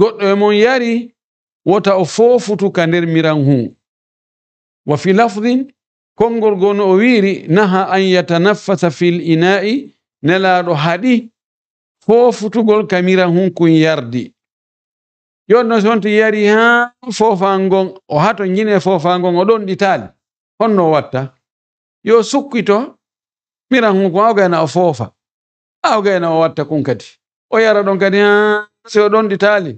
goɗɗo e mon yari wota o foofutu ka nder miran hu wa fi lafdin konngol go no o wiiri naha an yatanaffasa fil ina'i nelaaɗo haɗi foofutugol ka miran hun kun yardi yon no sonto yari haa foofangon o hato njine foofangon o ɗon ɗitaali honno o watta yo sukkito miran hun kun awgayna o foofa awgayna o watta kun kadi o yara ɗon kadi haa sewo ɗon ɗi taali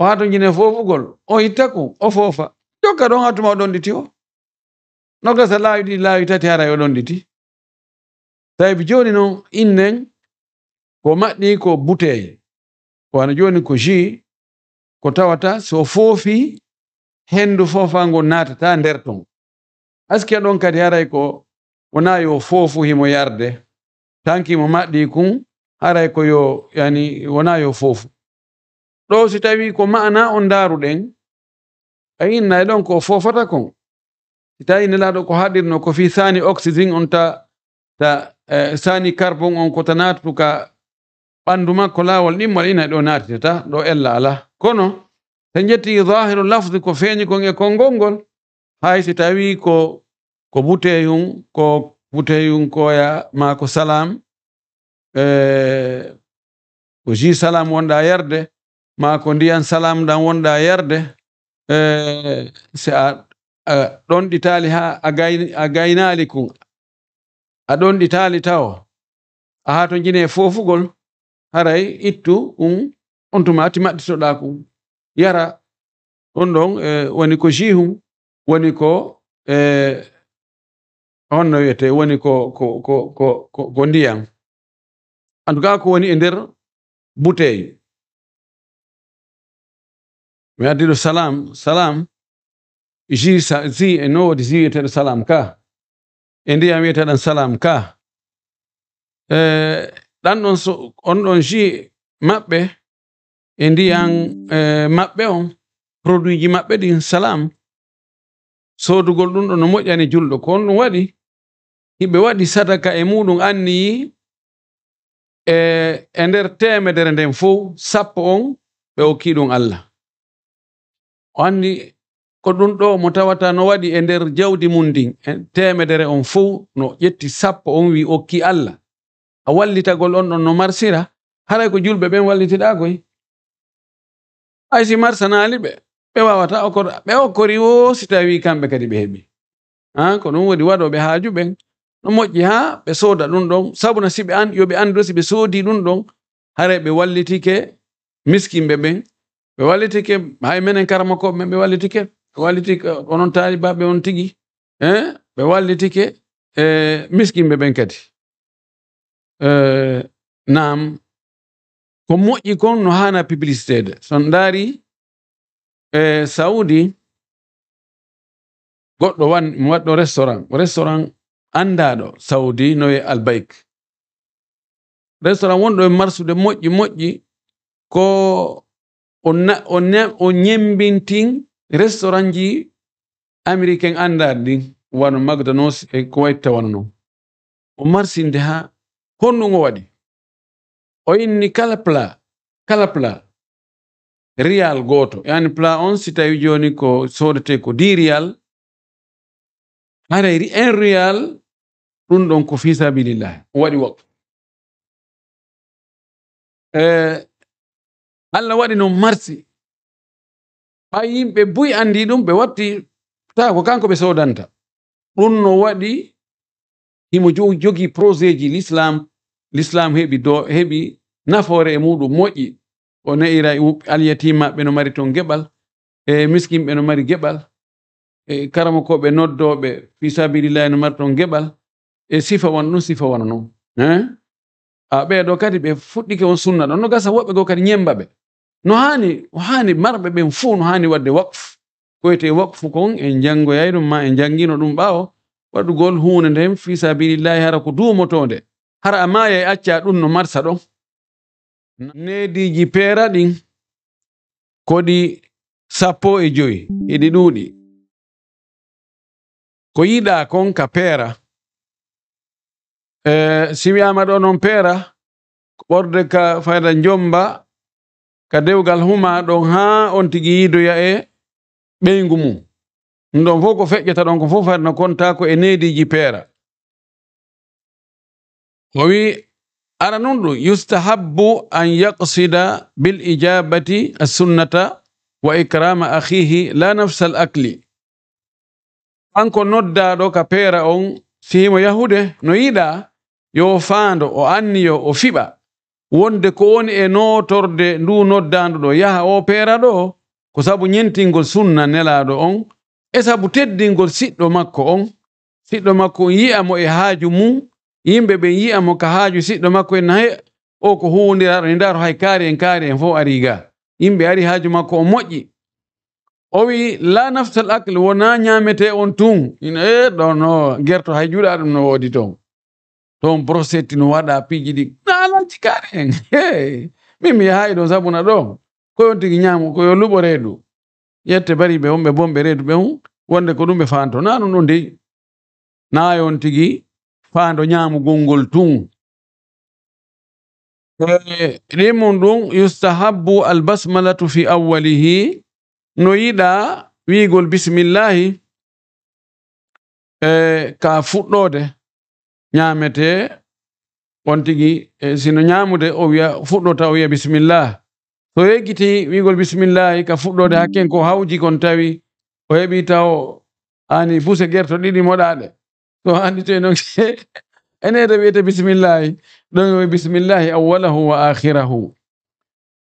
o haa jine foofugol o hitta ko o foofa jokka ɗon hatuma tuma o ɗonɗiti o nokka laawi ɗiɗi laawi tati haray o ɗonɗiti sabi jooni noon innen ko maɗɗi ko buteye ko ana joni ko ji ko tawata so foofi henndu foofango naatata nder ton aski ɗon kadi haray ko wona yo foofu himo yarde tanki mo maɗɗi kun haray ko yo yani wona yo foofu ɗo si tawi ko ma'ana on daruɗen a yinnay ɗon ko fofata kon si tawi nelaɗo ko haɗirno ko fi sani oxygéne on ta ta eh, sani carbon on ko ta ka ɓandu makko lawol ɗimmol ina ɗo natitata ɗo ella ala kono so jetti zahiru lafdi ko feeñi kon e konngol hay si tawi ko ko buteyun ko buteyum koya ma ko salam eh, ko ji salam wonɗa yerde ma ko ndiyan salamɗan wonɗa yerde e, si a ɗonɗitali ha a gaynali kon a ɗonɗitali taw a ha to jine fofugol haray ittu um on tuma timaɗɗitoɗa kon yara on ɗon e, woni ko jihum woni ko e, honno wiyete woni ko ko ko ko ko ndiyam en tout cas ko woni e nder bouteille we are salam salam Salaam. ji sa zi e no di zi Dar e salam ka. endi am yete Dar es ka. Eh, dan on so on don ji mabbe e ndiyan eh, mabbe on produit ji mabbe din salam sodugol ɗum ɗo no moƴƴani julɗo ko on ɗum waɗi hiɓe waɗi sadaka e muɗum anniyi e eh, e nder temedere nden fof sappo on ɓe okki allah o anndi ko ɗum ɗo mo tawata no waɗi e nder jawdi mum ndin e temedere on fuu no ƴetti sappo on wi okki allah a wallitagol on ɗon no marsira haray ko julɓe ɓen wallitiɗagoy ay si marsanaali ɓe ɓe wawata ɓe okkori woosi tawi kamɓe kadi ɓe heɓi a ko ɗum woni waɗoɓe haajuɓen no moƴƴi ha ɓe sooda ɗum ɗon sabuna si ɓe an yo ɓe anndu si ɓe soodi ɗum ɗon haray ɓe wallitike miskinɓe ɓen ɓe wallitike hay minen karamakoɓe men ɓe wallitike ɓe wallitike onon taalibaɓe on tigi e eh? ɓe wallitike e eh, miskinɓe ɓen kadi eh, nam ko moƴƴi kon no hana publicitede son daari e saudi goɗɗo wan mi waɗɗo restaurant restaurant andaɗo saudi no wiye restaurant wonɗo e marsude moƴƴi moƴƴi ko o ñembintin restaurant ji américain anndar ɗin wano magdanos e kowaita wanno o marsinde ha honɗum o waɗi o inni kala pla kala pla riyal gooto yani pla on sita tawi joni ko sodete ko di riyal harayri en riyal ɗum ɗon ko fisabilillah sabilillah o waɗi wakf allah waɗi non marsi ɓay yimɓe buy andi ɗum ɓe watti ta ko kanko ɓe sodanta ɗum no waɗi himo jogi projet ji l'islam l'islam heɓi do heɓi nafoore e muɗum moƴƴi o ne'ira alyatimaɓe no mari ton geɓal e miskinɓe no mari geɓal e karama koɓe noddoɓe fi sabilillahi no mari ton geɓal e sifa wan ɗum sifa wona non a ɓeeɗo kadi ɓe fuɗɗike on sunna ɗon no gasa woɓɓe go kadi ñemba ɓe no haani o marɓe ɓen fuu no haani wadde wakfu koyete wakfu kon en jango ɗum ma en jangino ɗum ɓaawo waɗugol hunde nden fi sabilillahi hara ko duumotonde hara a maaya e acca ɗum no marsa ɗon nediji peera ɗin koɗi sappo e joyi eɗi ɗuuɗi ko yiɗa kon ka peera eh, si wiyama ɗo noon peera ɓorde ka fayda jomba ka dewgal humaɗon haa on tigi yiidoya e ɓeygu mum ɗumɗon fof ko feƴƴata ɗon ko fof hadno kontako e neediji peera o wi aranun ɗum yustahabbu an yaksida bil ijabati assunnata wa ikrama akhihi la nafsa al akli kanko noddaɗo ka peera on sihimo yahude no yiɗa yo faando o anniyo o fiɓa wonde ko woni e notorde ndu noddandu ɗo yaha o peera ɗo ko sabu ñentingol sunna nelaɗo on e sabu teddingol siɗɗo makko on siɗɗo makko on yi'a mo e haaju mum yimɓe ɓen yi'a mo ka haaju siɗɗo makko en hay o ko huwodiraɗo ni ndaro hay kaari en kaari en fof ari ga yimɓe ari haaju makko o moƴƴi o wi la naftal acle wona ñamete on tun ina e ɗo no gerto hay juuɗa ɗum no woodi ton ton proset no waɗa pijiɗi na alaji min mi sabu na ɗo koyon tigi nyamu koyo lubo redu yette bari be on bombe redu be ɓe on wonde ko ɗum fanto nanu ɗum ɗo ndey tigi faando tun ɗimum eh, ɗum yustahabbu albasmalatu fi awwalihi no yiɗa wiigol e, ka fuɗɗode ñaamete on tigi e sino ñaamude o wiya fuɗɗota o wiya bisimillah so yeggiti wigol bisimillahi ka fuɗɗode hakken ko hawji kon tawi o heɓi taw ani puse gerto ɗiɗi moɗaɗe so andi toy non enede wiyete bisimillahi ɗon wi bisimillahi awalahu wa akhirahu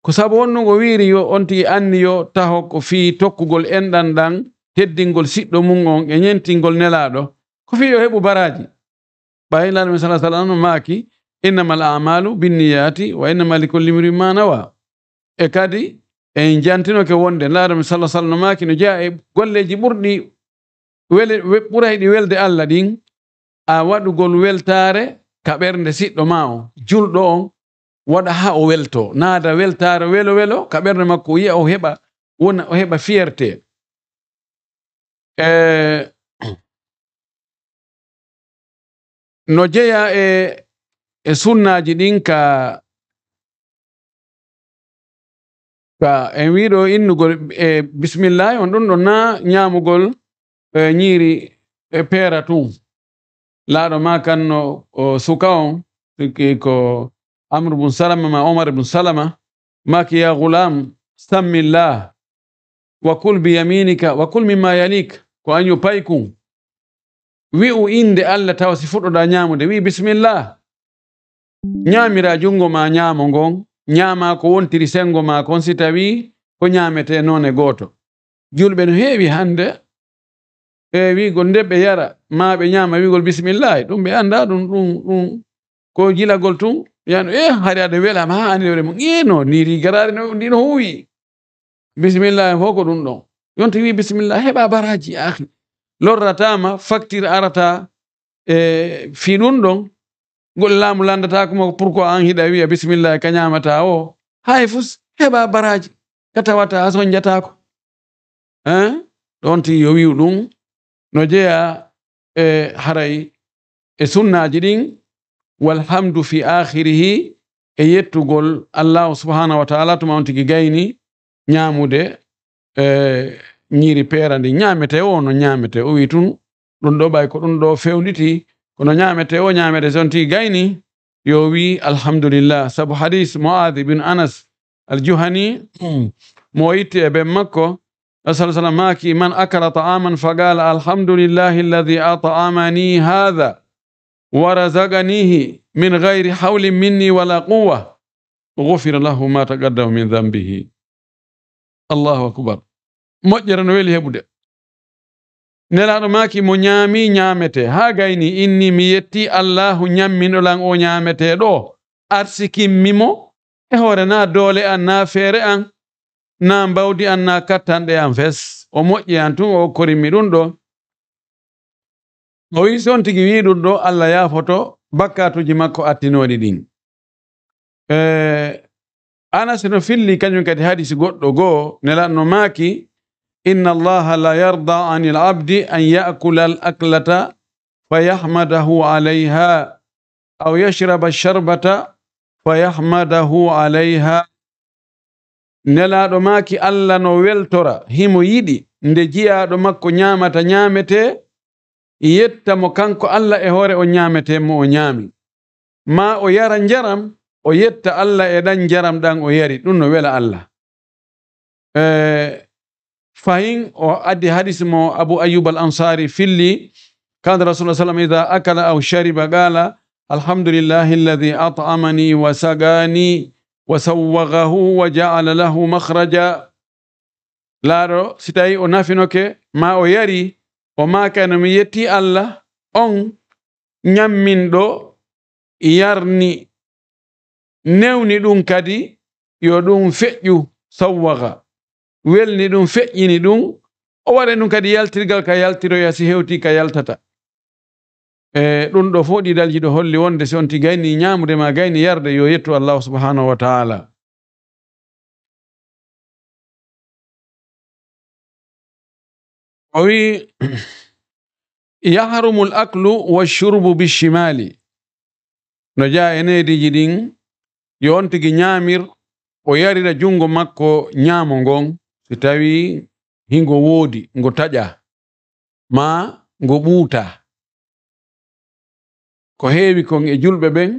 ko sabu honnugo wiiri yo on tigi anni yo taho ko fii tokkugol enɗan ɗan teddingol siɗɗo mum on e ñentingol nelaɗo ko fii yo heɓu baraji baina nabi sallallahu alaihi no maki innamal a'malu binniyati wa innamal likulli imrin ma nawa e kadi en ke wonde laaraɓe sala sallam maki no jeya e golleji ɓurɗi wele ɓuray di welde allah ɗin a waɗugol weltare kaɓernde siɗɗo siddo o juldo on waɗa ha o welto naada weltare welo welo kaɓernde makko o o heɓa wona o heba fierté eh, no e eh, e eh, sunnaji ɗin ka ka en wiɗo innugol e eh, bisimillahi on ɗum na nyamugol e nyiri e peera tun laaɗo ma kanno o suka on ko amru bun salama ma omar bun salama maki ya gulam sammillah wa kul biyaminika wa kul mimma yalik ko anyu paykun wi'u innde allah tawa si fuɗɗoɗa ñaamude wi'i bisimillah ñaamira junngo ma ñaamo ngon ñaama ko wontiri senngo ma kon si tawi ko ñaamete noon e gooto julɓe no heewi hannde e wiigol ndeɓɓe yara maa ɓe ñaama wiigol bisimillahi ɗum ɓe annda ɗum ɗum ɗum ko jilagol tun yano e eh, haɗe aɗa welama haa anniwre mo ƴeeno eh, niri garaari ndi no huuwi bisimillahi fof ko ɗum ɗon yonto wi bisimillah heɓa baraji aahi lorratama faktir facture arata e fi ɗum ɗon ngol laamu landata kuma pourquoi an hiɗa wiya ka kañamata o hay fus heɓa baraji ka tawata son jatako hein eh? ɗon yo wiu ɗum no jeeya e haray e sunnaji ɗin walhamdu fi akhirihi e yettugol allahu subhanahu wa taala tuma on tigi gayni ñaamude e nyiri peera ndi ñaamete o no nyamete o wi tun ɗum ɗo ɓay ko ɗum ɗo fewnditi kono nyamete o nyamete sonti gayni yo wi alhamdulillah sabu hadis moadi bin anas aljuhani hmm, mo yitti e ɓen makko asal sallam maki man akala ta'aman fagala alhamdulillahi alladi at'amani hadha wa razaqanihi min ghairi hawlin minni wala quwa ghufira lahu ma taqaddama min dhanbihi Allahu akbar moƴƴere no weli heɓude nelaɗo maaki mo ñaami ñaamete haa gayni inni mi yetti allahu ñamminɗolan o ñaamete ɗo arsikimmimo e hoore na doole an na feere an na mbawdi an na kattanɗe an fes o moƴƴi an tun o korimmi ɗum ɗo o wii soon tigi wii ɗum ɗo allah yaafoto bakkatuji makko attinoɗi ɗin eh, anase no filli kañum kadi haɗi si goɗɗo goo nelaɗo no maaki إن الله لا يرضى عن العبد أن يأكل الأكلة فيحمده عليها أو يشرب الشربة فيحمده عليها nelaaɗo maaki allah no weltora himo yiɗi nde jiyaaɗo makko nyaamata nyaamete yetta mo kanko allah e hoore o nyaamete mo o nyaami ma o yara njaram o yetta allah e ɗan njaram ɗan o yari ɗum no wela allah فهين وأدي حديث مو أبو أيوب الأنصاري في اللي كان رسول الله صلى الله عليه وسلم إذا أكل أو شرب قال الحمد لله الذي أطعمني وسقاني وسوغه وجعل له مخرجا لارو ستاي ونافنوك ما ويري وما كان ميتي الله أن نيامين دو يرني نوني دون كدي يودون فئيو سوغا welni ɗum feƴƴini ɗum o ware ɗum kadi yaltirgal ka yaltiroya si hewti ka yaltata e ɗum ɗo fof ɗiɗalji ɗo holli wonde si on ti gayni ñamude ma gayni yarde yo yettu allahu subhanahu wa taala o wi yahrumu l aklu washurbu bishimali no jaa e neediji ɗin yo on tigi ñaamir o yarira jungo makko ñaamo ngon sitawi tawi hingo woodi ngo taƴa ma ngo ɓuuta ko heewi kon e julɓe ɓen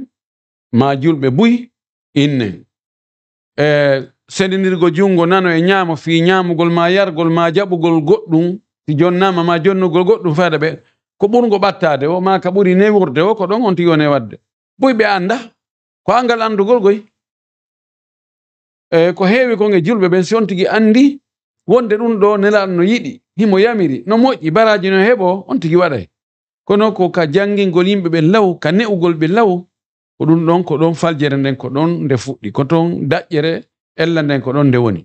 ma julɓe buyi innen e seɗinirgo junngo nano e ñaamo fii ñaamugol ma yargol ma jaɓugol goɗɗum si jonnama ma jonnugol goɗɗum fayda ɓe ko ɓurgo ɓattade o ma ka ɓuri newurde o ko ɗon on tigi woni e wadde buyi ɓe annda ko angal anndugol goy e ko heewi kon e julɓe ɓen si on tigi anndi wonde ɗum ɗo nelaaɗo no yiɗi himo yamiri no moƴƴi baraji no heɓo on tigi waɗay kono ko ka janngingol yimɓe ɓen law ka ne'ugol ɓe law ko ɗum ɗon ko ɗon faljere nden ko ɗon nde fuɗɗi ko ton daƴƴere ella nden ko ɗon nde woni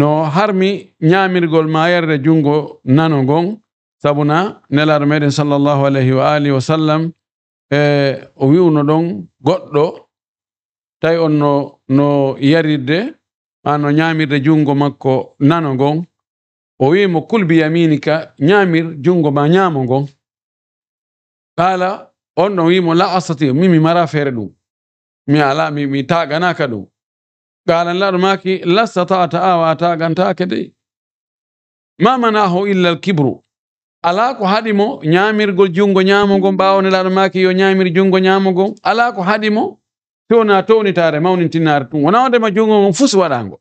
no harmi ñaamirgol ma yarde junngo nano ngon sabuna nelaaɗo meɗen sallllahu alayhi wa alihi wa sallam e o wi'uno ɗon goɗɗo tawi on no no yaridde ma no ñamirde junngo makko nano ngon o wi mo kulbi yaminika ñamir junngo ma ñamo ngon kala on ɗon wimo la astati mi mi mara feere ɗum mi ala mi mi taganaka ɗum kalan laɗo maki lastatata awa tagantake dei ma manaho illal kibru ala ko haɗimo ñamirgol junngo ñamogon ɓawone laɗo maki yo ñamir junngo ñamogon ala ko haɗimo pewo na towni tare mawnintinnare tum wona wonde ma junngo ngon fus waɗango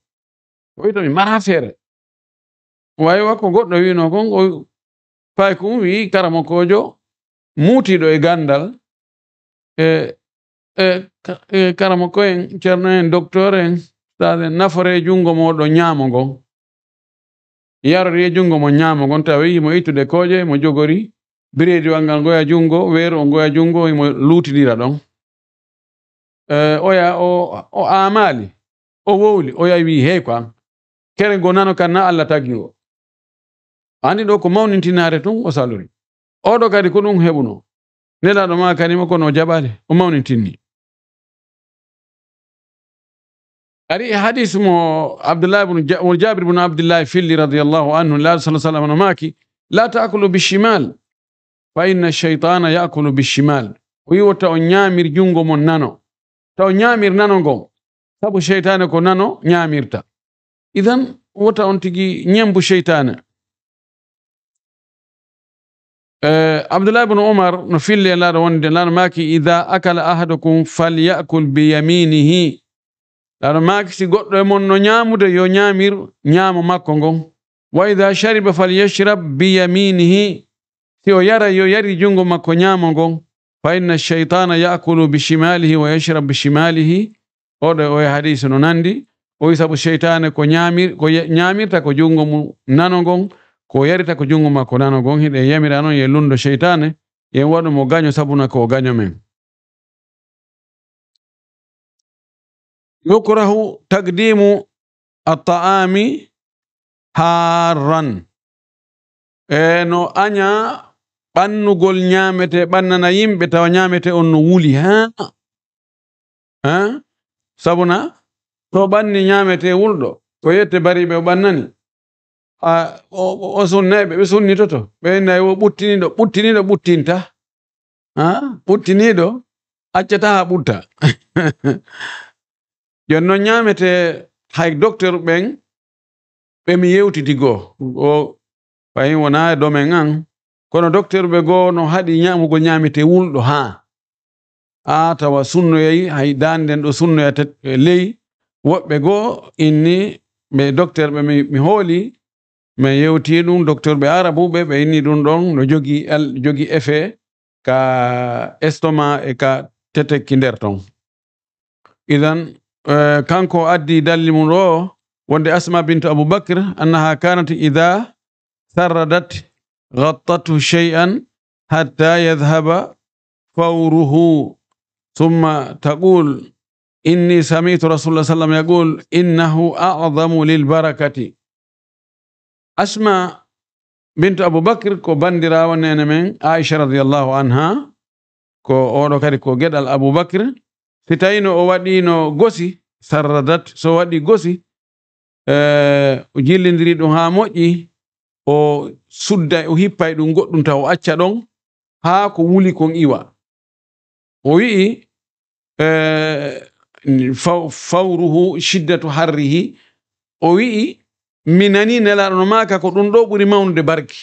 o wi tami mara feere wawi wakko goɗɗo wino kon o fay kum wi karamo kojo muutiɗo e gandal e, ee karamo ko en ceerno en docteur en stade en nafore e junngo moɗo ñaamo ngon yarori e junngo mo ñaamo ngon tawi yimo ittude kojo mo jogori biredi wal ngal ngoya junngo weeru o ngoya junngo imo luutidira ɗon uh, oya o, o amali o wowli oya wi hey quoi kere go nano kan na allah tagi o andi ɗo ko mawnintinare tun o saluri oɗo kadi ko ɗum heɓuno neɗaɗo ma kanima kono jaɓade o mawnintinni ari hadis mo abdullah ibn mo jabir ibn abdullah filli radiyallahu anhu la sallallahu sallam no maki la taakulu bishimal fa inna shaytana yaakulu bishimal o yiwota o jungo mon nano taw nano ngon sabu cheytane ko nano ñamirta idan wota on tigi ñembu cheytane eh, abdullah ibne umar no fille e laaɗo wonde laaɗo maaki ida akala ahadukum falyakul biyaminihi laaɗo maaki si goɗɗo e mon no ñaamude yo ñaamir ñaamo makko ngon wa ida shariba falyashrab biyaminihi si o yara yo yari jungo makko ñaamo ngon fa inna shaytana yakulu bishimalihi wa yashrab bishimalihi oɗo oye hadise no nandi o sabu cheytane ko nyamir ko ñamirta ko jungo mu nano gon ko yarita ko jungo makko nano gon hiɗe yamira non ye lundo cheytane yen waɗumo gaño sabuna ko gaño men yukrahu taqdimu attaami harran e no anya ɓannugol nyamete ɓannana yimɓe tawa nyamete on no wuli ha ha sabuna to ɓanni nyamete wulɗo ko yette bariɓe o ɓannani o sunnaɓe ɓe sunnitoto ɓe nayi o ɓuttiniɗo ɓuttiniɗo ɓuttinta ha ɓuttiniɗo accata ha ɓutta jon noon ñaamete hay docteur ɓen mi yewti digo o fayin wona e an kono docteur ɓe goo no haɗi ñamugol ñamete wulɗo ha a tawa sunnoyayi hay dande nden ɗo sunnoyata e ley woɓɓe goo inni ɓe docteur ɓe mi hooli min yewti ɗum docteur ɓe arabuɓe ɓe inni ɗum ɗon no jogi jogi effet ka estoma e ka tetekki nder ton idan e, kanko addi dalli mum ɗo wonde asma bintu aboubacre annaha kanat ida sarradat غطته شيئا حتى يذهب فوره ثم تقول إني سميت رسول الله صلى الله عليه وسلم يقول إنه أعظم للبركة أسمى بنت أبو بكر كو بندرا ونين من عائشة رضي الله عنها كو أورو كاري كو جدل أبو بكر ستاينو أوادينو غوسي سردت سوادي غوسي أه جيلندري دوها موجي o sudday o hippay ɗum goɗɗum taw o acca ɗon haa ko wuli kon iwa o wi'i eh, fawruhu shiddatu harrihi o wi'i mi nani nelaɗono maaka ko ɗum ɗo ɓuri mawnude barki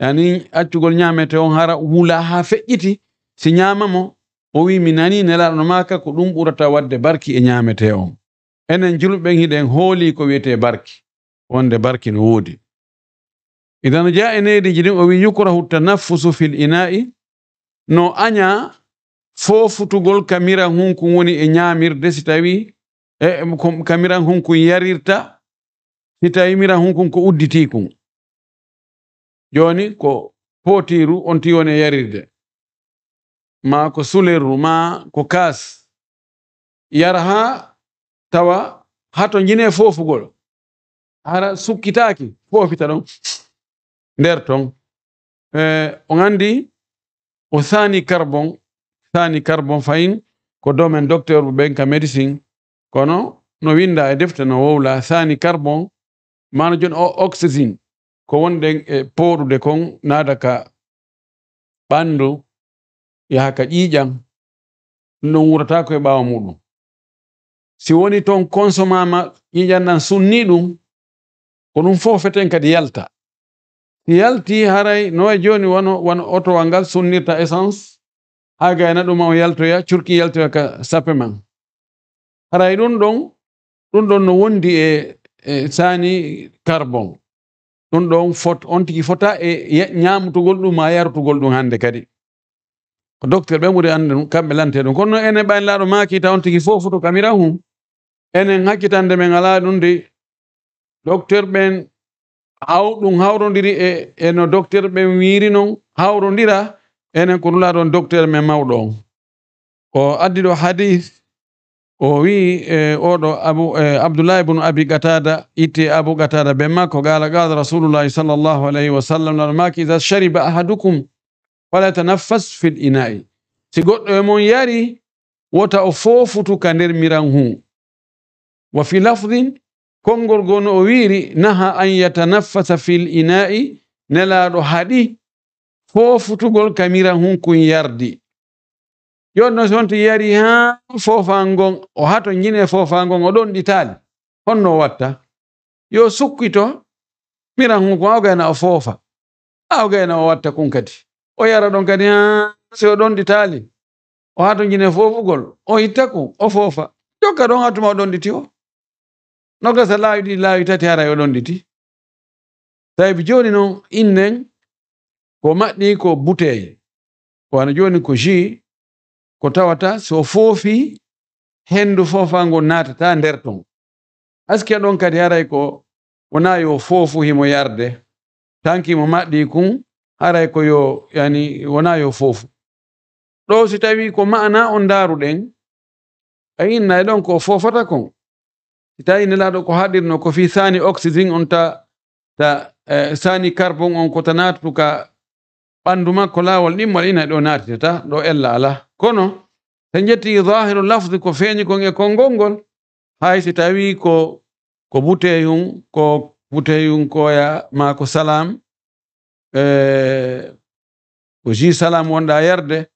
yani accugol ñaamete on hara wula haa feƴƴiti si ñaama mo o wi mi nani nelaɗono maaka ko ɗum ɓurata waɗde barki e ñaamete on enen julɓeɓen hiɗen hooli ko wiyete barki wonde barki no woodi idan jaa eneri jini o wi yukrahu tanaffusu fil ina'i no aña fofutugol kamiran hunkun woni e ñamirde si tawi e kamiran hunkun yarirta si tawi miran hunkun ko udditi kun joni ko potiru onti woni e yarirde ma ko sulerru ma ko kaas yara ha tawa hato jine foofugol hara sukkitaaki foofita ɗon nder ton eh, on andi o thani carbon thani carbon fayin ko domen docteur ɓe ɓen ka médecine kono no winda e defte no wowla thani carbon mano joni o oxygine ko wonɗen e eh, poɗude kon nada ka ɓandu yaha ka ƴiƴam ɗum ɗon wuratako e ɓawo muɗum si woni ton consommama ƴiƴan ɗan sunni ɗum ko ɗum fofeten kadi yalta yalti haray noway joni wono wono otowa ngal sunnirta essence ha gayna ɗum o yaltoya curki yaltoya ka sappe man haray ɗum ɗon ɗum ɗon no wondi e, e sani carbon ɗum ɗon fot on tigi fota e ñamutugol ɗum ma yarutugol ɗum hande kadi ko docteur ɓe ɓuri ande ɗum kamɓe lante ɗum kono enen ɓani laaɗo makita on tigi fofu to kamira hum enen hakkitande men ala ɗum de docteur ɓen haw ɗum hawrodiri e eh, e no docteur ɓe wiiri non hawrodira enen ko nulaaɗon docteur men mawɗo on o addi ɗo hadis o wii e eh, oɗo abu eh, bnu abi gatada itti abu gatada be makko gala gala rasulullahi llahu alayhi wa sallam naɗo maki ida shariba ahadukum fala tanaffas l ina'i si goɗɗo e mon yari wota o foofutu ka nder miran hu wa fi lafdin konngol gon o wiiri naha an yatanaffasa fil ina'i nelaaɗo haɗi foofutugol kamira hunkun yardi joni noon son yari ha fofangon o hato jine fofangon o ɗon ɗitali honno watta yo sukkito miran hunkun aw gayna o fofa aw gayna o watta kun kadi o yara ɗon kadi ha se o ɗon ɗitali o hato jine fofugol o hitta o fofa jokka ɗon hatuma o ɗon ɗiti o nogas laawi ɗiɗi laawi tati hara yo londiti tawi joni noon innen ko maɗɗi ko bouteille kono joni ko ji ko tawata so foofi hendu fofango natata nder ton aske ɗon kadi haray ko wona yo foofu himo yarde tankimo maɗɗi kun haray ko yo yani wona yo foofu ɗo si tawi ko ma'ana on daruɗen a inna ɗon ko fofata kon tawi nelaɗo ko haɗirno ko fi sani oxygen on ta eh, ta sani carbon on ko ta natutu ka ɓandu makko laawol ɗimmal ina ɗo naatitata ɗo ella ala kono ta jetti zahiru lafdi ko feñi kon e konngol ngol hay si tawi ko ko buteyun ko buteyum koya ma ko salam eh, ko ji salam wonɗa yerde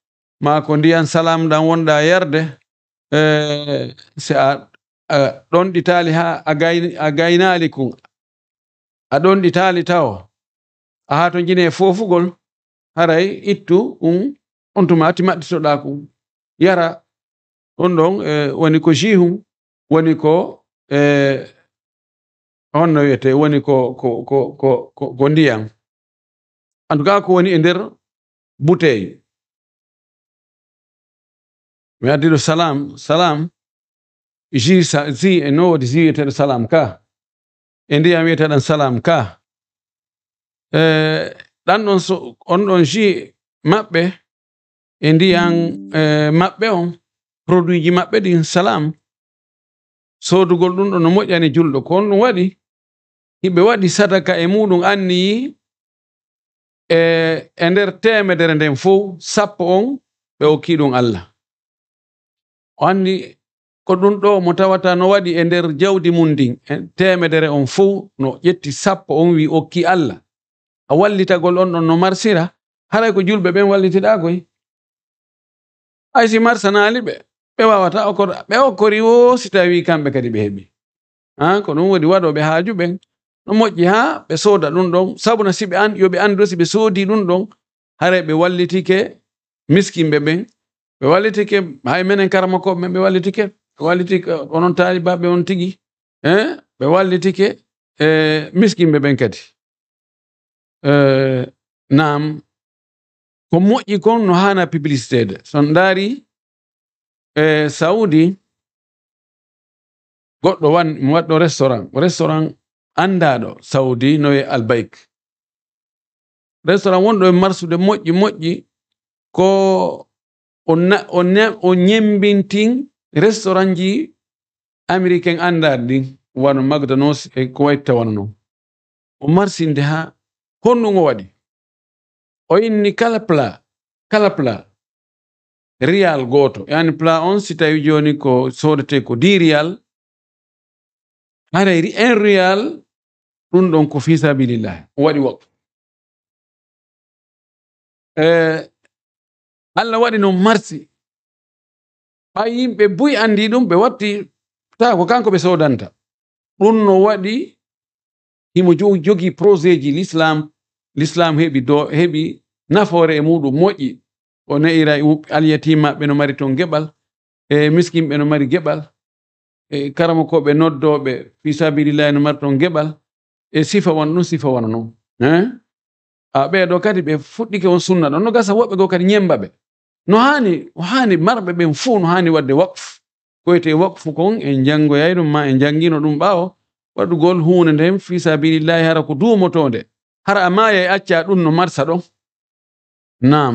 ma ko ndiyan salam ɗan wonɗa yerde eh, si a ɗon ɗitaali ha a gaynaali kon a ɗon ɗitaali tawa a haa to njine foofugol haray ittu um on tuma ti maɗɗitoɗaa kon yara ɗon ɗon e woni ko jihum woni ko e honno wiyete woni ko ko ko ko ko ndiyan en tout cas ko woni e nder bouteille mi addiɗo salam salam j j e no wodi j wiyeteɗo salam ka e ndiyam wiyeteɗan salam ka e, ɗan ɗon so onɗon j maɓɓe e ndiyan e, maɓɓe on produit ji maɓɓe ɗin salam sodugol ɗum ɗo no moƴƴani julɗo ko on ɗum waɗi hiɓe waɗi sadaka e muɗum anniyi e e nder temedere nden fo sappo on ɓe okkiɗum allah o anndi ko ɗum ɗo mo tawata no waɗi e nder jawdi mum ndin e temedere on fuu no ƴetti sappo on wi okki allah a wallitagol on ɗon no marsira haray ko julɓe ɓen wallitiɗakoy aysi marsanaali ɓe ɓe wawata ɓe okkori woosi tawi kamɓe kadi ɓe heɓi a ko ɗum woodi waɗoɓe haaju ɓen no moƴƴi ha ɓe sooda ɗum ɗon sabuna si ɓe an yo ɓe andu si ɓe soodi ɗum ɗon haray ɓe wallitike miskinɓe ɓen ɓe wallitike hay menen kara makkoɓe men ɓe wallitike walliti onon taalibaɓe on tigi ɓe eh? wallitike e eh, miskinɓe ɓen kadi eh, nam ko moƴƴi kon no hana publicitede son ndaari e saudi goɗɗo wan mi waɗɗo restaurant restaurant andaɗo saudi no albaik albayk restaurant wonɗo e marsude moƴƴi moƴƴi ko o ñembintin restaurant ji américain anndaaɗi ɗin wano magdanos e kuwait non o marsinde ha honɗum o waɗi o inni kala pla kala pla riyal gooto yani pla on si tawi joni ko sodete ko di riyal haray en riyal ɗum ɗon ko fisabilillahi o waɗi wakf eh, allah waɗi no marsi ha yimɓe buy andi ɗum ɓe watti ta ko kanko ɓe sodanta ɗum no waɗi himo jogi projet ji l'islam l'islam heɓi do heɓi nafoore e muɗum moƴƴi o neyira maɓɓe no mari ton geɓal e miskinɓe no mari geɓal e karama koɓe noddoɓe fi sabilillahi no mari ton geɓal e sifa wona ɗum sifa wona non eh? a ɓeɗo kadi ɓe fuɗɗike on sunna ɗon no gasa woɓɓe go kadi ñemba ɓe no hani hani marɓe ɓen fuu no hani wadde waqfu koyete waqfu kon en jangoyay ɗum ma en jangino ɗum ɓawo waɗugol hunde nden fi sabilillahi hara ko dumoto nde hara a maya e acca ɗum no marsa ɗon nam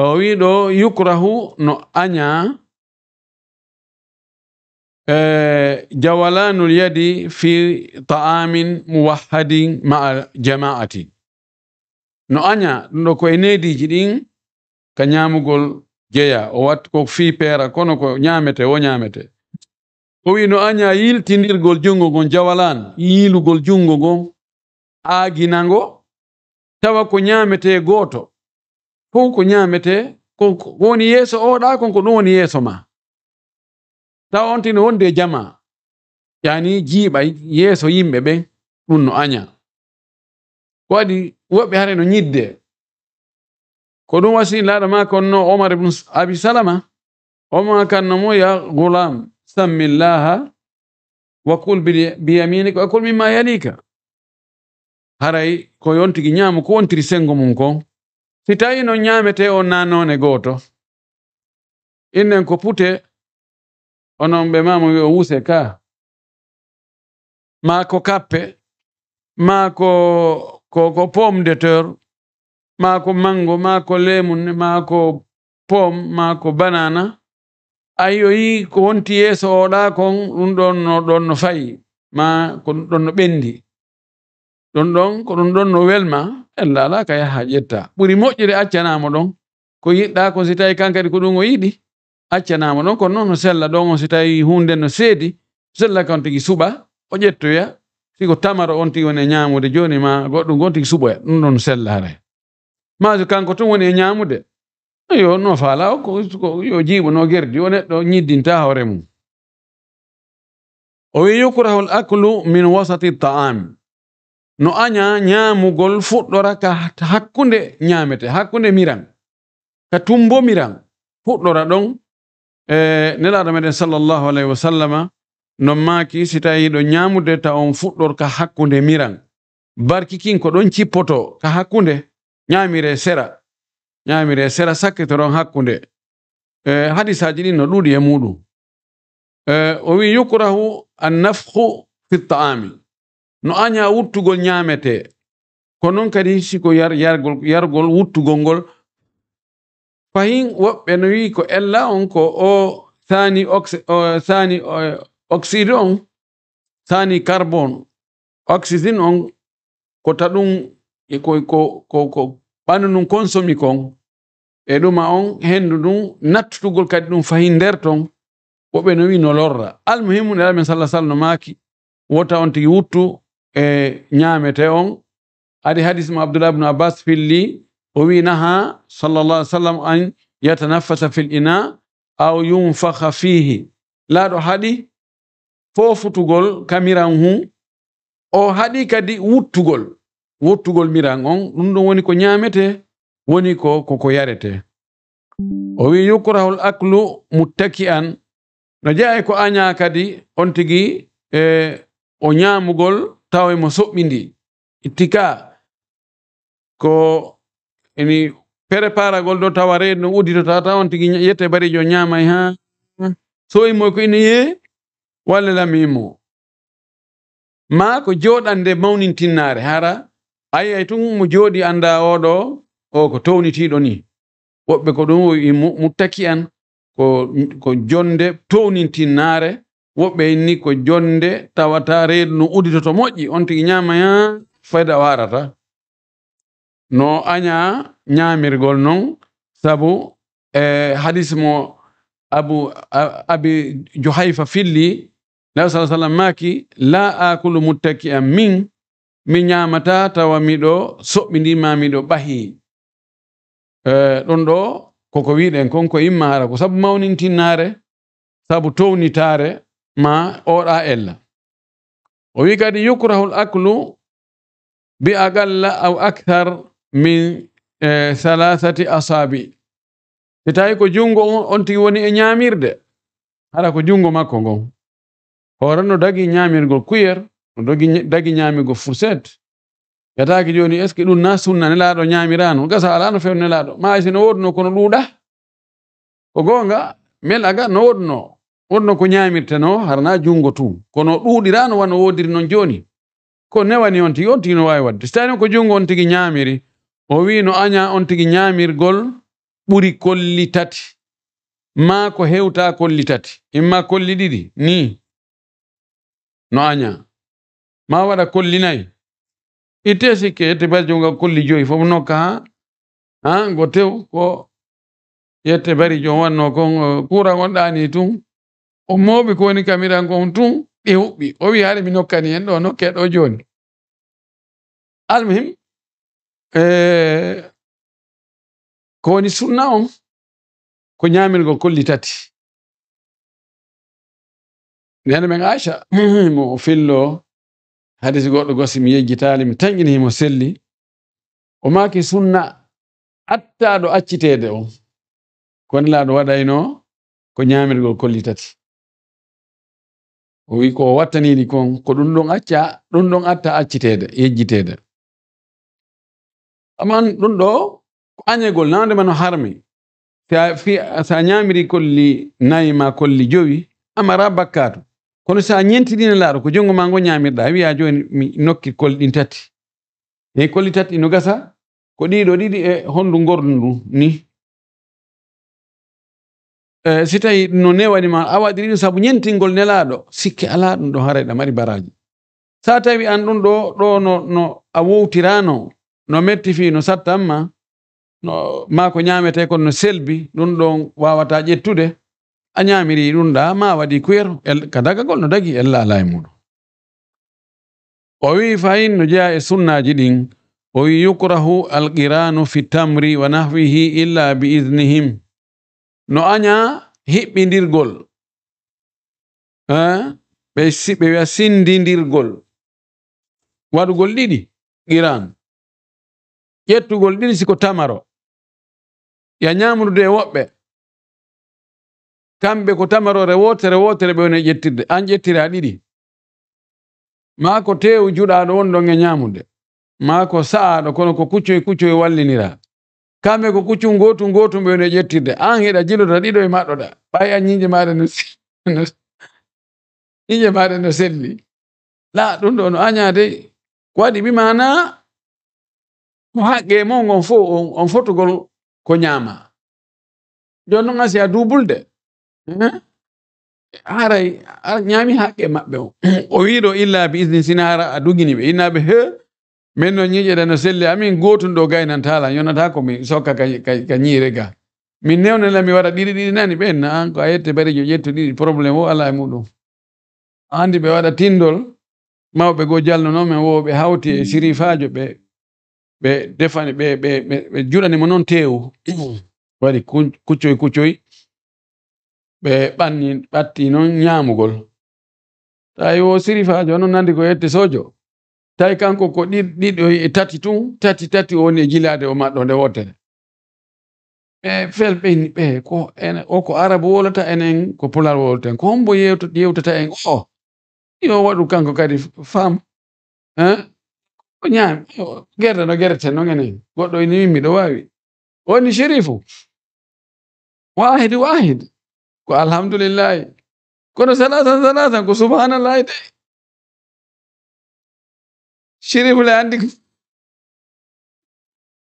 o wiɗo yukrahu no aña e jawalanul yadi fi ta'amin muwahadin maa jama'ati no aña ɗum ɗo koye nediji ɗin ka ñaamugol jeya o wat ko fi peera kono ko nyamete wo nyamete o wi no aña yiltindirgol jungo ngon jawalan yiilugol jungo ngon aaginango tawa ko nyamete gooto kon ko nyamete konko woni yeeso oɗa konko ɗum woni yeeso ma tawa on wonde jama yani jiiɓa yeeso yimɓe ɓen ɗum no anya ko waɗi woɓɓe hare no nyidde ko ɗum wasilaɗo maako no omar ibnu abi salama oma kanno moya gulam sammillaha wa kul biyaminika wa kul mimma yalika haray ko yontigi ñaamu ko wontiri sengo mum kon si tawi no ñaamete o nanone goto innen ko pute onon ɓe mamo wi o wuse ka ma ko kappe ma ko ko pomme de terre maako mango maako ne maako pom maako banana ayoyi ko wonti yeeso oɗa kon ɗum ɗon no ɗon no fayi ma ko ɗum ɗon no ɓendi ɗum ɗon ko ɗum ɗon no welma ella ala ka yaha ƴetta ɓuri moƴƴude accanamo ɗon ko yiɗɗa ko si tawi kankadi ko ɗum o yiɗi accanama ɗon kono noon no sella ɗon on si tawi hunde no seedi sella kan tigi suɓa o ƴettoya siko tamaro on tigi woni e ñamude joni ma goɗɗum gon tigi suɓoya ɗum ɗon sella hara maaje kanko ton woni e ñaamude yo no faala o yo jiiɓono gerdi o neɗɗo ñiddinta hoore mum o wi yukrahu l aclu min wasati ta'am no aña ñaamugol fuɗɗora ka hakkunde ñaamete hakkunde miran ka tumbomiran fuɗɗora ɗon e nelaɗo meɗen sallllahu alayhi wa sallama non maaki si tawi ɗo ñaamude taw on fuɗɗor ka hakkunde miran barkikin ko ɗon cippoto ka hakkunde ñamire sera ñamire sera sakkitoron hakkunde eh hadisaji ajini no ɗuɗi e muɗum eh o wi yukrahu nafkhu fi taami no aña wuttugol ñamete ko non kadi siko yar, yargol, gol wuttugol ngol fahin woɓɓe benwi ko ella on ko o thani, o, thani oxidon on thani carbone oxygéne on ko ta ɗum e ko ko ko ko ɓandu ndun consomi kon e ɗuma on hendu ndun nattutugol kadi ɗum fayi nder ton woɓɓe no wi no lorra almuhimu nelamen sallah sallam no maaki wota on tigi wuttu e ñaamete on adi hadis mo abdoullah ibnu abbas filli o wi naha sallallah alih sallam an yatanaffasa fil ina aw yunfaha fihi laaɗo haɗi fofutugol kamiran hu o haɗi kadi wuttugol wottugol mirangon ɗum ɗon woni ko ñamete woni ko koko yarete o wi yukkurahol aklu muttaki an no jeyay ko aña kadi on tigi e o ñamugol tawa e mo soɓɓindi ittika ko ini prépara gol ɗo tawa reedu no uddito ta tawa on tigi yette barijo ñamay ha so imoy ko ina yee wallalamimo ma ko joɗande mawnintinnare hara ay ay tun mo jooɗi annda oɗo o ko townitiiɗo ni woɓɓe ko ɗum wi muttaki an ko ko jonde townintinnaare woɓɓe ni ko jonde tawata reedu no uditoto moƴƴi on tigi ñaamaya fayda warata no aña ñaamirgol non sabu e hadis mo abu abi johayfa filli nabi saa sallam maaki la akulu muttaki an min mi ñaamata tawa miɗo soɓɓindima miɗo ɓahi e, ɗon ɗo koko wiɗen kon ko immaara ko sabu mawnintinnaare sabu townitaare ma oɗa ella o wi kadi yukrahul aklu bi agalla aw akthar min e, halasati asabi si tawi ko junngo on tigi woni e ñaamirde haɗa ko junngo makko ngon hoorenno dagi ñaamirgol kuyer dagi ñaamigo fourchette yataake jooni est ce que ɗum na sunna nelaaɗo ñaamiraano gasa alaano feew nelaaɗo maayasi no woduno kono ɗuuɗa ko goonga mel aga no woduno woduno ko ñaamirteno harana junngo tum kono ɗuuɗiraano wano woodiri noon jooni ko newani on tigi on tigi no waawi waɗde so tawino ko junngo on tigi ñaamiri o wii no aña on tigi ñaamirgol ɓuri kolli tati maa ko heewta kolli tati imma kolli ɗiɗi ni no aña maa wara kulli nay ite sikke te bari jonga kulli joyi fo no ka ha tew ko yette bari jon wanno kon eh, kura gon tun o moɓi ko woni kamiran kon tun ɗi e huɓɓi o wi haade mi nokkani en ɗo nokke ɗo joni almuhim eh, ko woni sunna on ko ñamirgol kolli tati nene men aicha mo fillo hadisi goɗɗo gosi mi yejjitali mi tanginimo selli o maki sunna attaɗo accitede o konilaɗo waɗayno ko ñamirgol kolli tati o wi ko wattanidi kon ko ɗum ɗon acca ɗum ɗon atta accitede yejjitede aman ɗum ɗo ko añegol nawdema no harmi sa ñamiri kolli nayi ma kolli jowi ama rabbakkatu kono sa ñentidina laaɗo ko jonngo ma ngo ñamirɗa wiya joni mi nokki kolɗin tati eyi kolli tati no gasa ko ɗiɗo ɗiɗi e hondu gordu ni e, si tawi no newanima a waɗi ɗiɗo saabu ñentingol nelaɗo sikke ala ɗum ɗo haray ɗa mari baraji sa tawi an ɗum ɗo ɗo no no a wowtirano no metti fi no sattanma no ma ko ñamete kon no selbi ɗum ɗon wawata ƴettude a ñamiri ɗum ɗa ma waɗi kuyer ka dagagol no dagi ella ala e muɗum o wi fayin no jeya e sunnaji ɗin o wi yukrahu alqiranu fi tamri wa nahwihi illa bi isnihim no aña hiɓɓidirgol eh, ɓe wiya sindidirgol waɗugol ɗiɗi qiran ƴettugol ɗiɗi siko tamaro ya ñamrude woɓɓe kamɓe ko tamarore wotere wotere ɓe wone ƴettirde an ƴettira ɗiɗi ma ko tewu juɗaɗo wonɗon e ñamude ma ko sa'aɗo kono ko kuccoye kuccoye wallinira kamɓe ko kuccu gotu gotum ɓe wone ƴettirde an heɗa jiloɗa ɗiɗo e maɗɗoɗa ɓay an ñiƴe maɗa no ñiƴe maɗa no selli la ɗum ɗo no aña dey ko waɗi ɓimana ko haqqe mongon fo on fotugol ko ñama jonnon asi a dubulde haray ñaami haqqe maɓɓe o o wiiɗo illa bi isni sina ara a duginiɓe innaɓe he min noon ñiƴeɗe no selli amin gotunɗo gaynantala yonata ko mi sokka ka ñiire ga min newnala mi waɗa ɗiɗi ɗiɗi nani ɓen an ko a yette barijo ƴettu ɗiɗi probléme o ala e muɗum andi ɓe waɗa tindol mawɓe go jalnonomen wo ɓe hawti e sirifajo ɓe ɓe defani ɓe ɓe ɓe juɗanimo noon tewu waɗi kuccoy kuccoy ɓe ɓanni ɓatti noon ñaamugol tawi o sirifajo noon nandi ko yette sojo tawi kanko ko ɗiɗo e tati tun tati tati o woni e jilade o maɗɗo nde wotere e felɓeni ɓe ko en o ko arabu wolata enen ko pular wolten ko hombo yewtata en o yo waɗu kanko kadi faam eh? ko ñaami gerde no gereten noon enen goɗɗo ene wimmi ɗo wawi woni sherifu wahid wahid الحمد لله كن ثلاثا ثلاثا كن سبحان الله دي. شريف لا عندك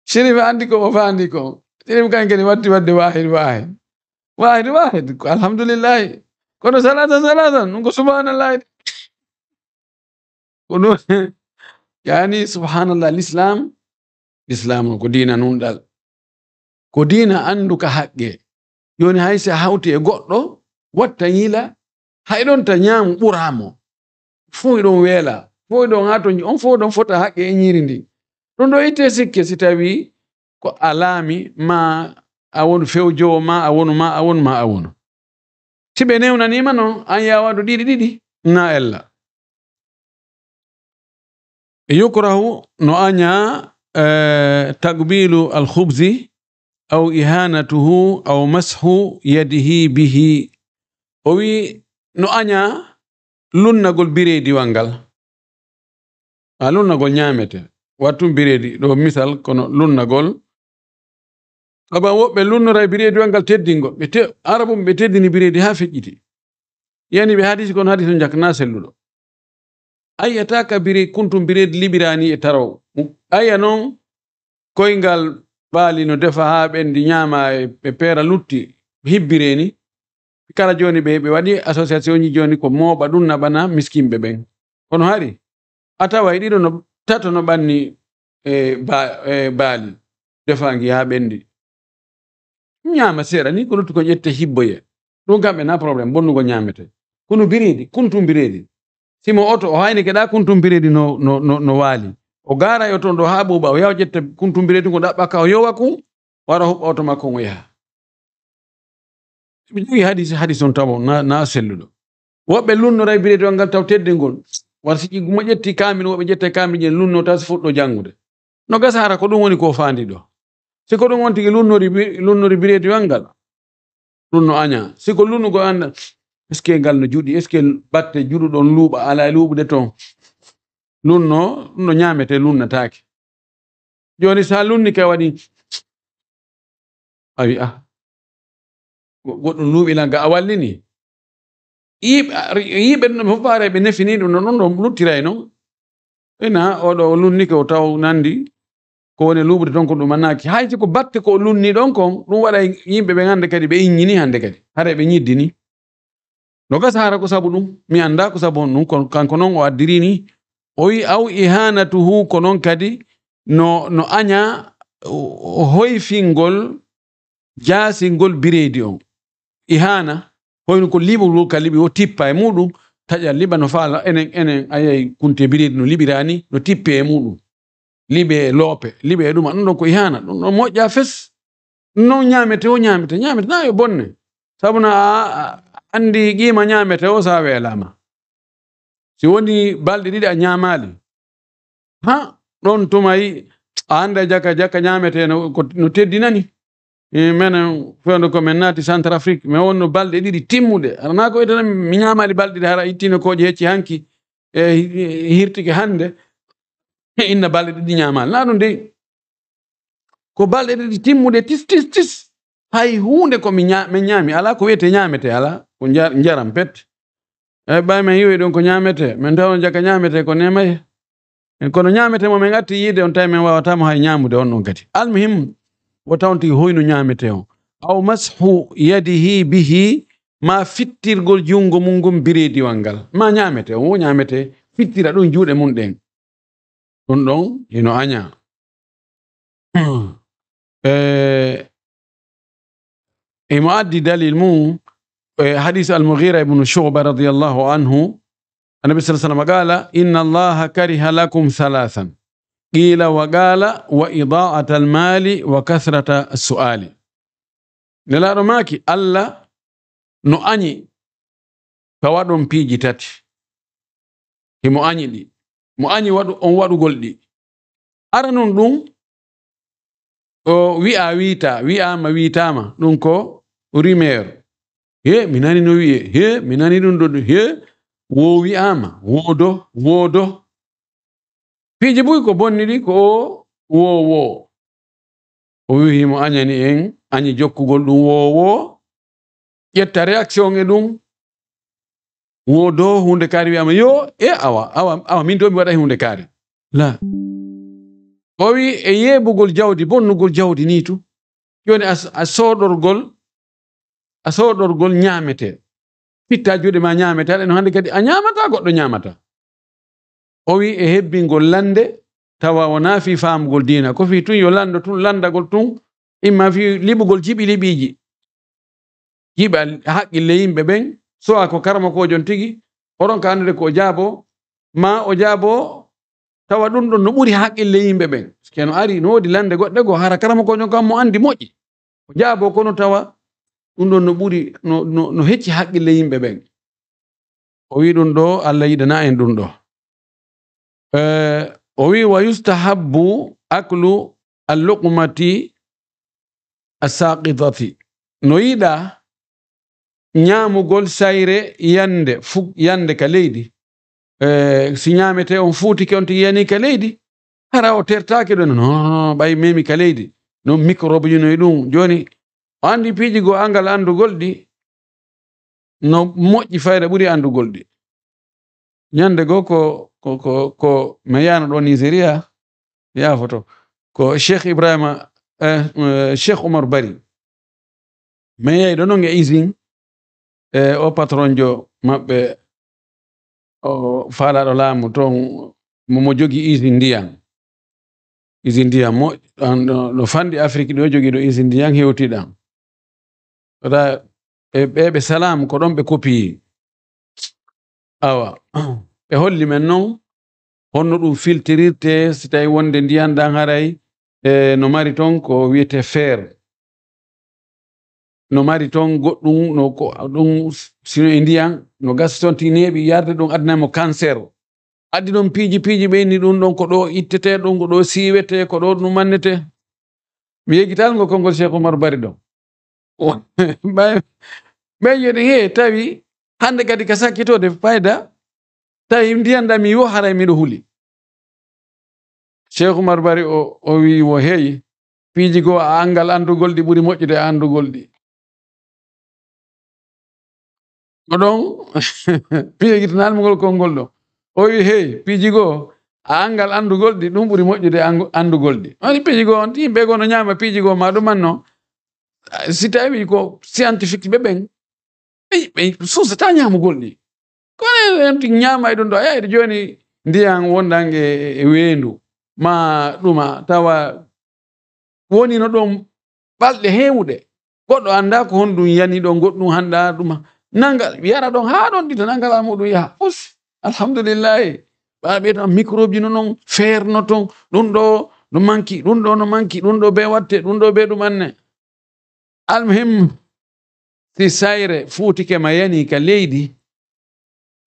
شريف عندك وفا عندك شريف كان كان يمتي واحد واحد واحد واحد واحد الحمد لله كن ثلاثا ثلاثا كن سبحان الله دي. كن يعني سبحان الله الإسلام الإسلام كدينا نوندال دال كدينا عندك حقه joni hay se hawti e goɗɗo watta yila hayɗon ta ñaam ɓuramo fuu eɗon weela fuu eɗon ha to on fof ɗon fota haqqe e ñiri ndi ɗum ɗo itte sikke si tawi ko a laami ma a wonu fewjowo ma a wonu ma a ma a wonu si ɓe newnanima noon an yawadu ɗiɗi ɗiɗi na ella yukrahu no aña eh, tagbilu alhubsi aw ihanatuhu aw mashu yadihi bihi o wi no aña lunnagol bireediwal ngal a lunnagol ñaamete wattu bireedi ɗo misal kono lunnagol saban woɓɓe lunnora e bireediwal ngal teddingol ɓe arabum ɓe teddini bireedi haa feƴƴiti yani ɓe hadisi kono hadis o jakna selluɗo ayyataka bire kuntum bireedi liɓirani e tarow ayya noon koyngal baali no defa ha ɓendi ñama e, e peera lutti hibbireni kala joni ɓe ɓe waɗi association ji joni ko mooɓa ɗum naɓana miskinɓe ɓen kono hari a taway ɗiɗo no tato no ɓanni e, e baali defangi ha ɓendi ñama seeɗa ni ko lutti ko ƴette hibboye ɗum kam ɓe na probléme bonnugo ñamete kono biridi kuntum biridi simo oto o hayni keɗa kuntum biridi no no no, no waali o gara yo toon ɗo ha ɓuuɓa o yawa ƴette kuntumbireti ko ɗaɓɓa ka o yowa kum wara huɓɓa oto makko ngo yaha ɓe jogi hadis hadis on tawa na selluɗo woɓɓe lunnoray e biredi wal ngal taw tedde ngol wata siki mo ƴetti kamin woɓe ƴette kamin ƴen lunno taw si fuɗɗo jangude no gasara ko ɗum woni ko fandi ɗo siko ɗum won tigi e lunnori lunnori biredi wal ngal lunno aña siko lunnugo anda est ce que ngal no juuɗi est ce que batte juɗuɗon luuɓa ala e luuɓude toon nunno ah. no nyamete ñamete lunnataake joni sa lunni ka waɗi a wi a goɗɗo nuuɓilan a wallini yiɓe fofaare ɓe nefini ɗum no noon ɗo luttiray no ina oɗo o lunnike o taw nandi ko woni luɓude toon ko ɗum annaki haysi ko batte ko lunni ɗon kon ɗum waɗa yimɓe ɓe hannde kadi ɓe inñini hande kadi hare ɓe ñiddini no gasara ko sabu ɗum mi anda ko sabu on ɗum kanko non o addirini o aw ihanatuhu ko noon kadi no no aña hoyfingol jaasingol bireydi on ihana hoyno ko liɓol ka liɓi o tippa e muɗum taƴa liɓa no fala enen enen ayay kunte biredi no liɓirani no tippe e muɗum liɓe e loope liɓe e ɗuma ɗum ko ihana ɗum ɗon moƴƴa fes ɗum noon o ñaamete ñaamete na yo bonne sabuna a anndi qiima ñaamete o sa welama si woni balɗe ɗiɗi a ñamali ha ɗon tumayi a anda jaka jaka ñamete no teddinani minen fewde komin naati centre afrique mi wonno balɗe ɗiɗi timmude arana ko witana mi ñamali balɗe ɗiɗi hara ittino koje hecci hanki e hirtike hannde inna balɗe ɗiɗi ñamali na ɗum dey ko balɗe ɗiɗi timmude tis tis tis hay hunde ko min ñaami ala ko wiyete ñamete ala ko njaram pette e eh, bay men yiwi don ko nyamete men taw jaka nyamete ko en eh, kono nyamete mo men gatti yide on taymen wawa wawatamo hay nyamude on ɗon kadi almuhim wo tawnti hoyno nyamete on aw mashu yadihi bihi ma fittirgol jungo mum gum biredi wangal ma nyamete on wo ñamete fittira ɗum juuɗe mum ɗen don ɗon hino aña hmm. e eh, imo addi dalil mum Eh, hadith Almughira ibn Shuba radiyallahu anhu, anabi sallallahu alayhi wasallam qala inna Allaha kariha lakum thalathan qila wa qala wa idaata almali wa kathrata suali. Lelaro maki Allah no anyi pawaɗon piiji tati himo anyi ɗi mo anyi wadu on waɗugol ɗi ara non ɗum o wi'a ma wi'ama ma ɗum ko rimeru he minani no wiye he minani dundo he wo wi ama wodo wodo pije bu ko bonni di ko wo wo o wi himo anyani en anyi jokku gol dum wo wo yetta reaction e dum wodo hunde kari wi ama yo e awa awa awa min do mi wada hunde kari la o wi e yebugol jawdi bonnugol jawdi nitu joni as, asodor gol a soɗorgol ñaamete fitta juuɗe ma ñaamete aɗa no hannde kadi a ñaamata goɗɗo ñaamata o wi e hebbingol lande tawa wona fi faamugol diina ko fi tun yo lando tun landagol tun imma fi liɓugol jiɓi liɓiiji jiɓa haqqille yimɓe ɓen sowa ko karma ko jon tigi oɗon ka andude ko o jaabo ma o jaabo tawa ɗum ɗon no ɓuri haqqille yimɓe ɓen ski no ari no wodi lande goɗɗe go hara karama kojon kam mo andi moƴƴi o jaabo kono tawa ɗum ɗon no ɓuri no hecci haqqille yimɓe ɓen o wi ɗum ɗo allah yiɗana en ɗum ɗo eh, o wi wa yustahabbu aklu allukmati assaqidati no yiɗa ñaamugol sayre yande fu yande ka leydi eh, si ñaamete on fuutike on tigi yani ka leydi hara o tertaake ɗo no ɓay memi ka leydi non microbe ñunoye ɗum joni andi piiji goo angal andugol ɗi no moƴƴi fayda ɓuri andugol ɗi ñande go ko ko ko ko mi yano ɗo nigéria yafoto ko cheikh ibrahima cheikh eh, eh, omar bari mi yeyi ɗo non e eh, usine e o patron jo maɓɓe o faalaɗo laamu ton momo jogi usine ndiyam usine ndiyam mo no fandi afrique ɗo jogi ɗo usine ndiyam hewtiɗam oɗa ɓe e, salam ko ɗon ɓe kopi awa ɓe holli men non honno ɗum filtirirte so tawi wonde ndiyan ɗan haray e no mari ton ko wiyete feer no mari ton goɗɗum no ko ɗum sino e ndiyan no gasi ton ti neeɓi yarde ɗum addanamo cancer addi ɗon piiji piiji ɓeyni ɗum ɗon ko ɗo ittete ɗum ko ɗo siiwete ko ɗo ɗum mannete mi yegitango konngol cheikh oumar bari ɗon ɓay yoɗen hee tawi hande kadi kito de faida tawi ndiyan ɗam mi wo haray miɗo huli cheikh oumar bari o, o wi wo heeyi piiji go a angal andu goldi. ɓuri moƴƴude e andugol ɗi oɗon piyegitananmi ngol konngol ɗon o wi hey piiji go a angal andugol ɗi ɗum ɓuri de andu goldi oni piiji go on yimɓe go no nyama piiji go ma ɗumanno si tawi ko scientifique ɓe ɓen ɓe suusata ñaamugol ni kowaneti ñaamay e ɗum ɗo a yeyde jooni ndiyan wondange e weendu ma ɗuma tawa wonino ɗon ɓalɗe heewɗe goɗɗo annda ko hon ɗum yani ɗon goɗɗum hannɗa ɗuma nangal yara ɗon haa ɗon ɗita nangala muɗum yaha pus alhamdulillahi ɓaɓeyta microbe ji noon feerno ton ɗum ɗo no manki ɗum ɗo no manki ɗum ɗo ɓe watte ɗum ɗo ɓe ɗumanne almuhim si sayre fuutike ma yani ka leydi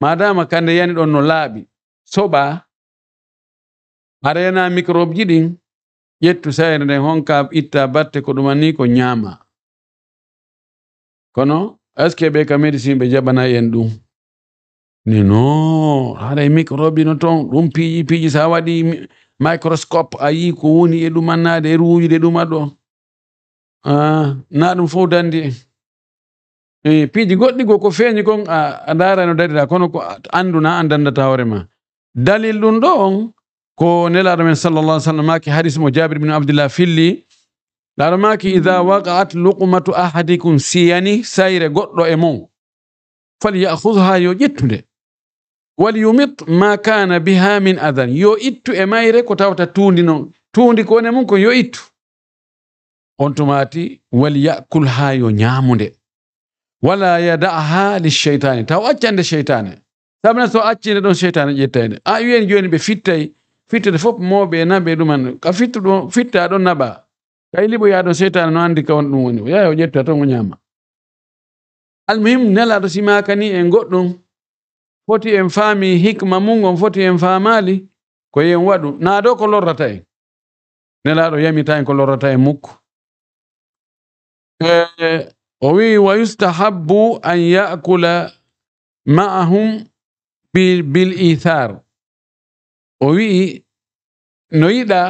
madama kande yani ɗon no laaɓi soɓa aɗa yana microbe ji ɗin ƴettu sayre nden honka itta batte ko ɗumanni ko ñaama kono est ce que ɓe ka médecine ɓe jaɓanay en ɗum ni no aɗa e microbe ji no ton ɗum piiji piiji sa waɗi microscope a yi ko woni e ɗumannade e ruuji de ɗuma ɗo Ah, e, na ɗum fof dandi en piiji goɗɗi go ko feeñi kon a ndaara no darira kono ko anndu na an danndata hoore ma dalil ɗum ɗo on ko nelaɗo men sallallah sallam maaki hadis mo jabir bine abdillah filli laaɗo maaki ida waqaat luqmatu ahadikum siyani sayre goɗɗo e mon falyahudha yo ƴettude walyumit ma kana biha min adan yo ittu e mayre ko tawata tuundi non tuundi kone mum ko yo ittu on tumati walyakul ha yo nyamunde wala yadaha li lilcheytani taw accande cheytane tabna so accinde don cheytane ƴettayde a ah, wiyen joni be fittay fittede fof mawɓe e naɓe ɗuman ka fittu do fitta don naba kay libo ya don cheytane no andi kawan dum woni o yaa o ƴetta ton o ñaama almuhim nelaɗo simaka ni en goddum foti en fami hikma mum on foti en famali ko yen wadu na do ko lorrata en nela do yami tan ko lorrata en mukko Eh, o wii wa yustahabbu an yakula ma'ahum bil ithar o wi'i no yiɗa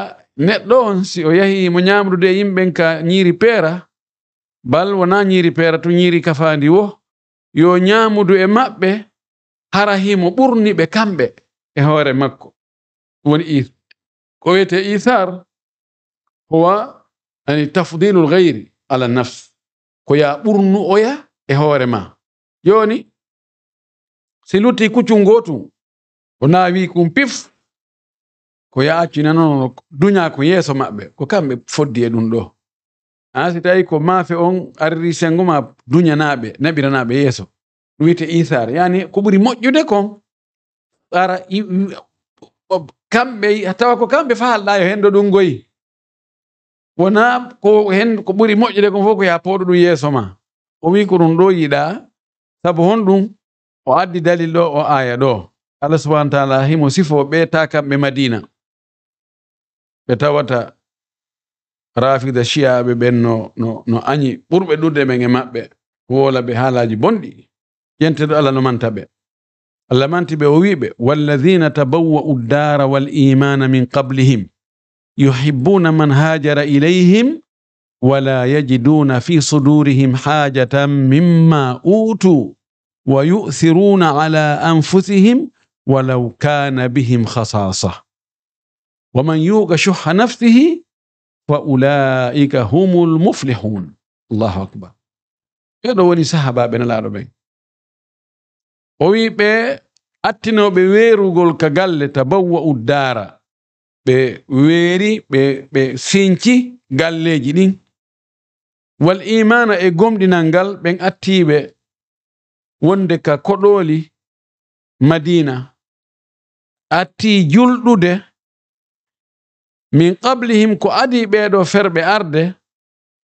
neɗɗo on si o yahi mo ñamrude yimɓen ka ñiri peera bal wona ñiri peera to ñiri kafandi wo yo ñamudu e maɓɓe hara himo ɓurni ɓe kamɓe e hoore makko woni ko wiyete ithar howa ani tafdilul gayri ala nafs ko ya ɓurnu oya e hoore ma joni si lutti kuccul gotum ko naawi kum pif ko yaacinanono duña ko yeeso maɓɓe ko kamɓe foddi e ɗum ɗo an si tawi ko maafe on arri sengo ma duñanaɓe naɓiranaɓe yeeso ɗum wiyete isar yani ko ɓuri moƴƴude kon ara kamɓe tawa ko kamɓe fa halɗa yo hen ɗum goyi wona ko hen ko ɓuri moƴƴude kon fof ko ya powɗo ɗum yeeso ma o wi ko ɗum ɗo yiɗa sabu hon ɗum o addi dalil ɗo o aya ɗo allah subahana taala himo sifo ɓeyta kamɓe madina ɓe tawata rafida chiyaɓe ɓen no no no añi ɓurɓe ɗurde ɓen e maɓɓe wola ɓe haalaji bonɗi yenteɗo allah no manta ɓe allah manti ɓe o wiɓe walladina tabawwa'u ddara wal imana min qablihim يحبون من هاجر إليهم ولا يجدون في صدورهم حاجة مما أوتوا ويؤثرون على أنفسهم ولو كان بهم خصاصة ومن يوق شح نفسه فأولئك هم المفلحون الله أكبر هذا هو sahabaɓe nalaɗo ɓen o wi ɓe attinoɓe weerugol ka galle ɓe weeri ɓe sinci galleeji ɗin wal imana e gomɗinal ngal ɓen attiiɓe wonde ka koɗooli madina attii julɗude min qablihim ko adii ɓeeɗo ferɓe arde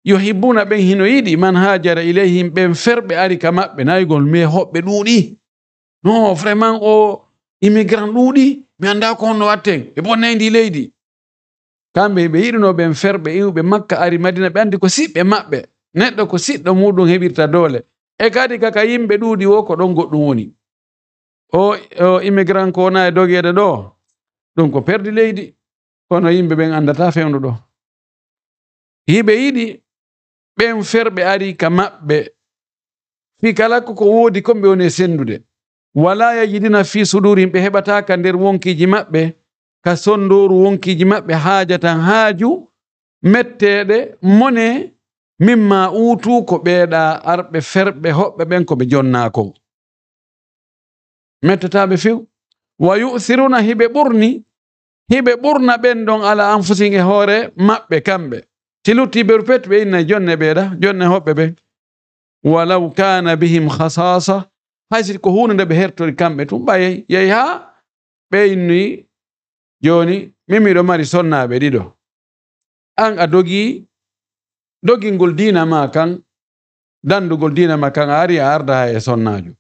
yo hibbuna ɓen hino yiɗi man haajara ileyhim ɓen ferɓe ari ka maɓɓe nayigol mai hoɓɓe ɗuuɗi no vraiment o immigrant ɗuuɗi mi anda ko honno watten ɓe bonnani ndi leydi kamɓe ɓe yiɗinoɓen ferɓe iwɓe makka ari madina ɓe andi ko siɓɓe maɓɓe neɗɗo ko siɗɗo muɗum heɓirta doole e kadi kaka yimɓe ɗuuɗi wo ko ɗon goɗɗum woni o immigrant ko wona e dogeede ɗo ɗum ko perdi leydi kono yimɓe ɓen andata fewndo ɗo hiɓe yiɗi ɓen ferɓe ari ka maɓɓe fi kala koko woodi komɓe woni e senndude wala yajidina fi sudurim ɓe heɓataka nder wonkiji maɓɓe ka sondoru wonkiji maɓɓe hajatan haaju metteɗe mone mimma utu ko ɓeeɗa arɓe ferɓe hoɓɓe ɓen ko ɓe jonnako mettataɓe few wa yusiruna hiɓe ɓurni hiɓe ɓurna ɓen ɗon ala anfusin e hoore maɓɓe kamɓe si luttiɓe rupet ɓe innayi jonne ɓeeɗa jonne hoɓɓe ɓen walaw kana bihim hasasa haysi ko hunde nde ɓe hertori kamɓe tun ɓa yehi ha ɓeynoyi joni min miɗo mari sonnaɓe ɗiɗo an a dogi dogingol dina ma kan dandugol dina ma kan a ari a arda ha e sonnajo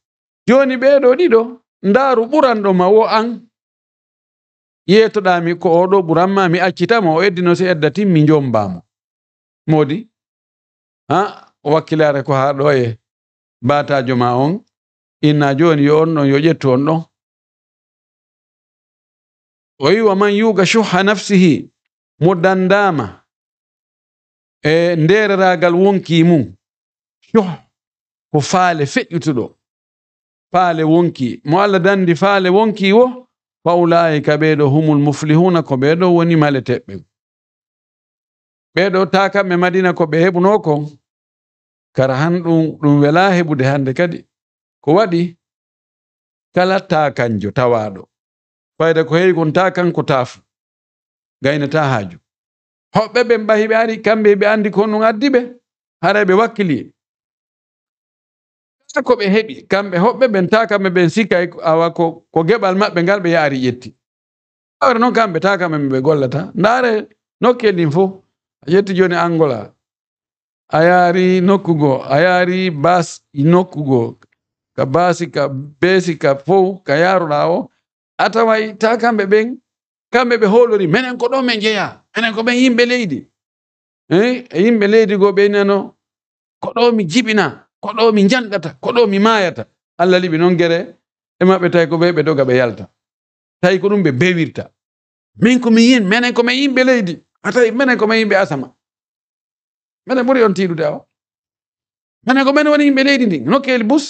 joni ɓeɗo ɗiɗo ndaru ɓuranɗo ma wo an yetoɗami ko oɗo ɓuranma mi accitama o eddino so eddatin mi jombamo modi ha wakkilare ko ha ɗo e batajo ma on inna joni yo on ɗon yo o wa man yuga shuha nafsihi mo dandama e ndereragal wonki mum shuh ko faale feƴƴutuɗo faale wonki mo allah dandi faale wonki wo fa ulaika ɓeɗo humul muflihuna ko ɓeɗo woni maleteɓɓe ɓeɗo ta kamɓe madina ko ɓe heɓuno kon kara han ɗum ɗum wela heɓude hande kadi ko waɗi kala taakanjo tawaɗo fayda ko heewi kon takan ko taafu gaynata haaju hoɓɓe ɓen ɓahi ɓe ari kamɓe ɓe andi ko non addi ɓe haray ɓe wakkili en kala ko ɓe heɓi kamɓe hoɓɓe ɓen ta ɓen sikkay awa ko, ko geɓal maɓɓe ngal ɓe yaari ƴetti awre noon kamɓe ta kamɓe ɓe gollata ndaare nokkel ɗin fof a ƴetti joni angola a yaari nokkugo a yaari bas nokkugo kabasi basi ka besi ka fof ka yaruɗawo a taway ta kamɓe ben kamɓe be holori menen ko do men jeya minen ko ɓen yimɓe leydi eh yimɓe leydi go be ɓeynano ko do mi jibina ko do mi jandata ko do mi mayata alla libi non gere e mabbe tay ko be be doga be yalta tay ko ɗum be bewirta min ko mi yin menen ko me yimɓe leydi ata menen ko me yimɓe asama menen buri on tiiɗude daw menen ko men woni yimɓe leydi ndi nokkel bus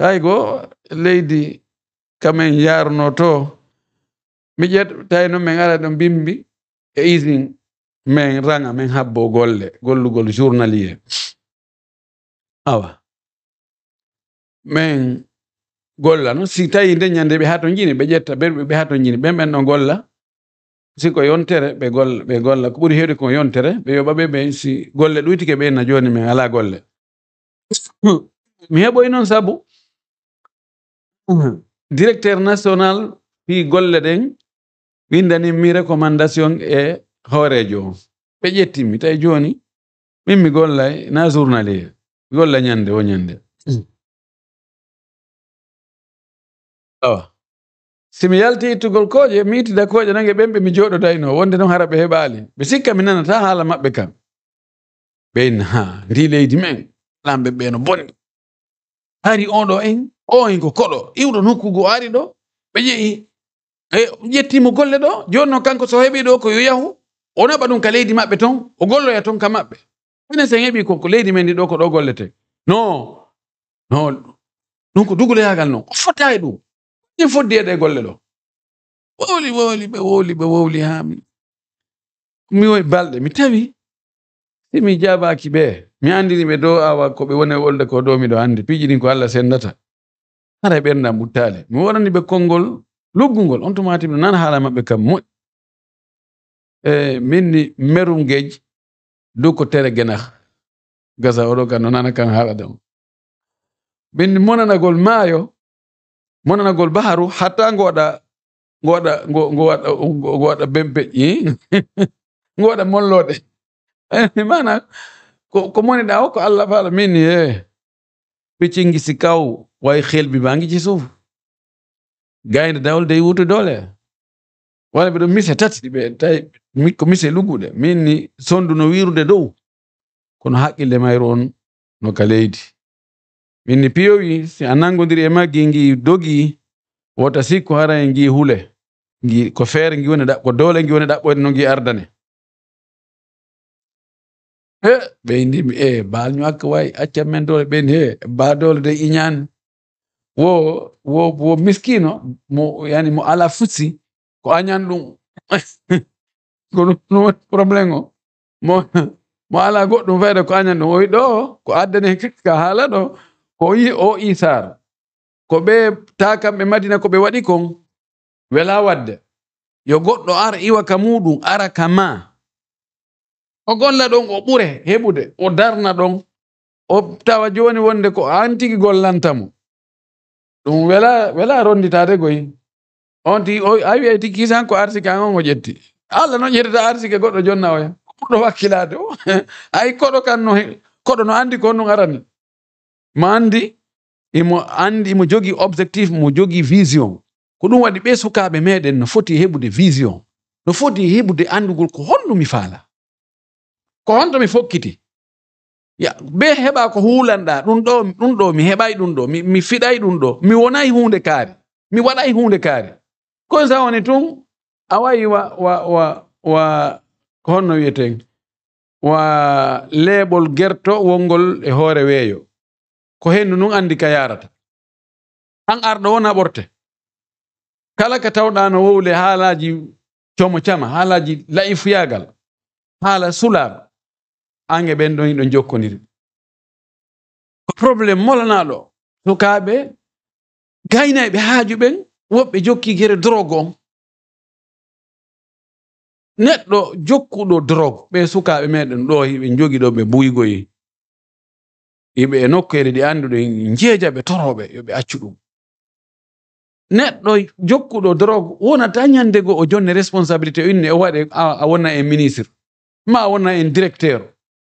taygo leydi kamen yarno to mi jet tayno men ara do bimbi e isin men ranga men habbo golle gollugol journalier awa men golla no si tay de nyande be hato jini be jetta be be hato jini be men no golla si ko yontere be gol be golla ko buri hede ko yontere be yoba be be si golle duuti ke be na joni men ala golle mi heboy e non sabu directeur national fi golle ɗen windanin mi recommandation e hoorejo o ɓe ƴettimi tawi joni min mi golla na journalier mi golla ñande o ñande awa simi yalti ittugol koje mi ittida koje nange ɓenɓe mi joɗodayno wonde noon hara ɓe heɓali ɓe sikka mi nanata haala maɓɓe kam ɓeyn ha ri leydi men lamɓe ɓe no bonni hari oɗo en o kolo iwɗo nuku go ari do ɓe jeehi e timo golle do jono kanko so hebi do ko yo yahu o naɓa ɗum ka leydi maɓɓe ton o gollo ya ton ka maɓɓe se sen ko koko leydi men di do ko do gollete no no ɗum ko duguloyagal noon o fotay do ɗin fodde de golle do woli woli be woli be woli ha mi woy balde mi tawi si mi jabaki ɓe mi andini be do awa ko be wona wolde ko do mi do andi piiji ɗin ko allah sendata hara ɓernda buttali mi waɗani ɓe konngol loggungol on tumati mi nan haala maɓɓe kam moƴƴi e minni merum gueej dow ko tere genah gasa oɗo kan no nana kan haala dam minni monanagol maayo monanagol baharu hatta ngo waɗa ngo waɗa ngo waɗa ngo waɗa bempeƴƴi eh? ngo waɗa molloɗe mana ko moniɗa o ko allah faala minni e eh? picc si kaw waaye xel bi bangi ci suuf na dawal day wutu doole wala ɓeɗo mise tati tay mi ko mise gude min ni sondu no wirude dow kono hakille may ron no kaleedi leydi min ni wi si anango nangodiri e maggi ngi dogi wota sikku hara ngi hule ngi ko feere ngi woni ko doole ngi woni ko no ngi ardane he ɓe e eh, balnywa ñuwakka way accanmen doole ɓen he baa doole de iñaani wo wo wo miskino mo yani mo ala futsi ko anyan ɗum ko no, no problemo mo mo ala go goɗɗum fayde ko anyan ɗum o ko addani ka haala ɗo ko yi o isar ko be taka takamɓe madina ko be wadi kon wela wadde yo goɗɗo ara iwa ka ara kama o golla ɗon o ɓure heɓude o darna ɗon o tawa joni wonde ko antigi gollantamo ɗum wela wela ronditade goyi on tigi a wiyay tigi kisan ko arsike an on o ƴetti allah noon ƴettita arsike goɗɗo jonna o hen ɓurɗo wakkilade o ay koɗo kan no koɗo no andi ko honnum arani mo andi imo andi imo jogi objectif mo jogi vision ko ɗum waɗi ɓe sukaɓe meɗen no foti heɓude vision no foti heɓude andugol ko honnu mi faala ko honto mi fokkiti ya be heɓa ko hulanɗa ɗum ɗo ɗum ɗo mi heɓay ɗum ɗo mi, mi fiɗay ɗum ɗo mi wonay hunde kaari mi waɗay hunde kaari ko sa woni tun a wayi wa wa wa wa ko honno wiyeten wa leeɓol gerto wongol e hoore weeyo ko hendu nun andi ka yarata an arɗo wona ɓorte kala ka no wowle haalaji como cama haalaji la'ifuyagal haala sular ange ɓen ɗon iɗo jokkodiri ko probléme molanaɗo sukaɓe gaynayɓe haaju ɓen woɓɓe jokki gere drog on neɗɗo jokkuɗo drog ɓe sukaɓe meɗen ɗo ɓe jogi ɗo ɓe buygoyi yiɓe e nokkuere ɗi anduɗo jeeja ɓe toroɓe yoɓe accu ɗum neɗɗo jokkuɗo drog wonata nyandego o jonne responsabilité inne o waɗe a wonna en ministre ma a wonna en directeur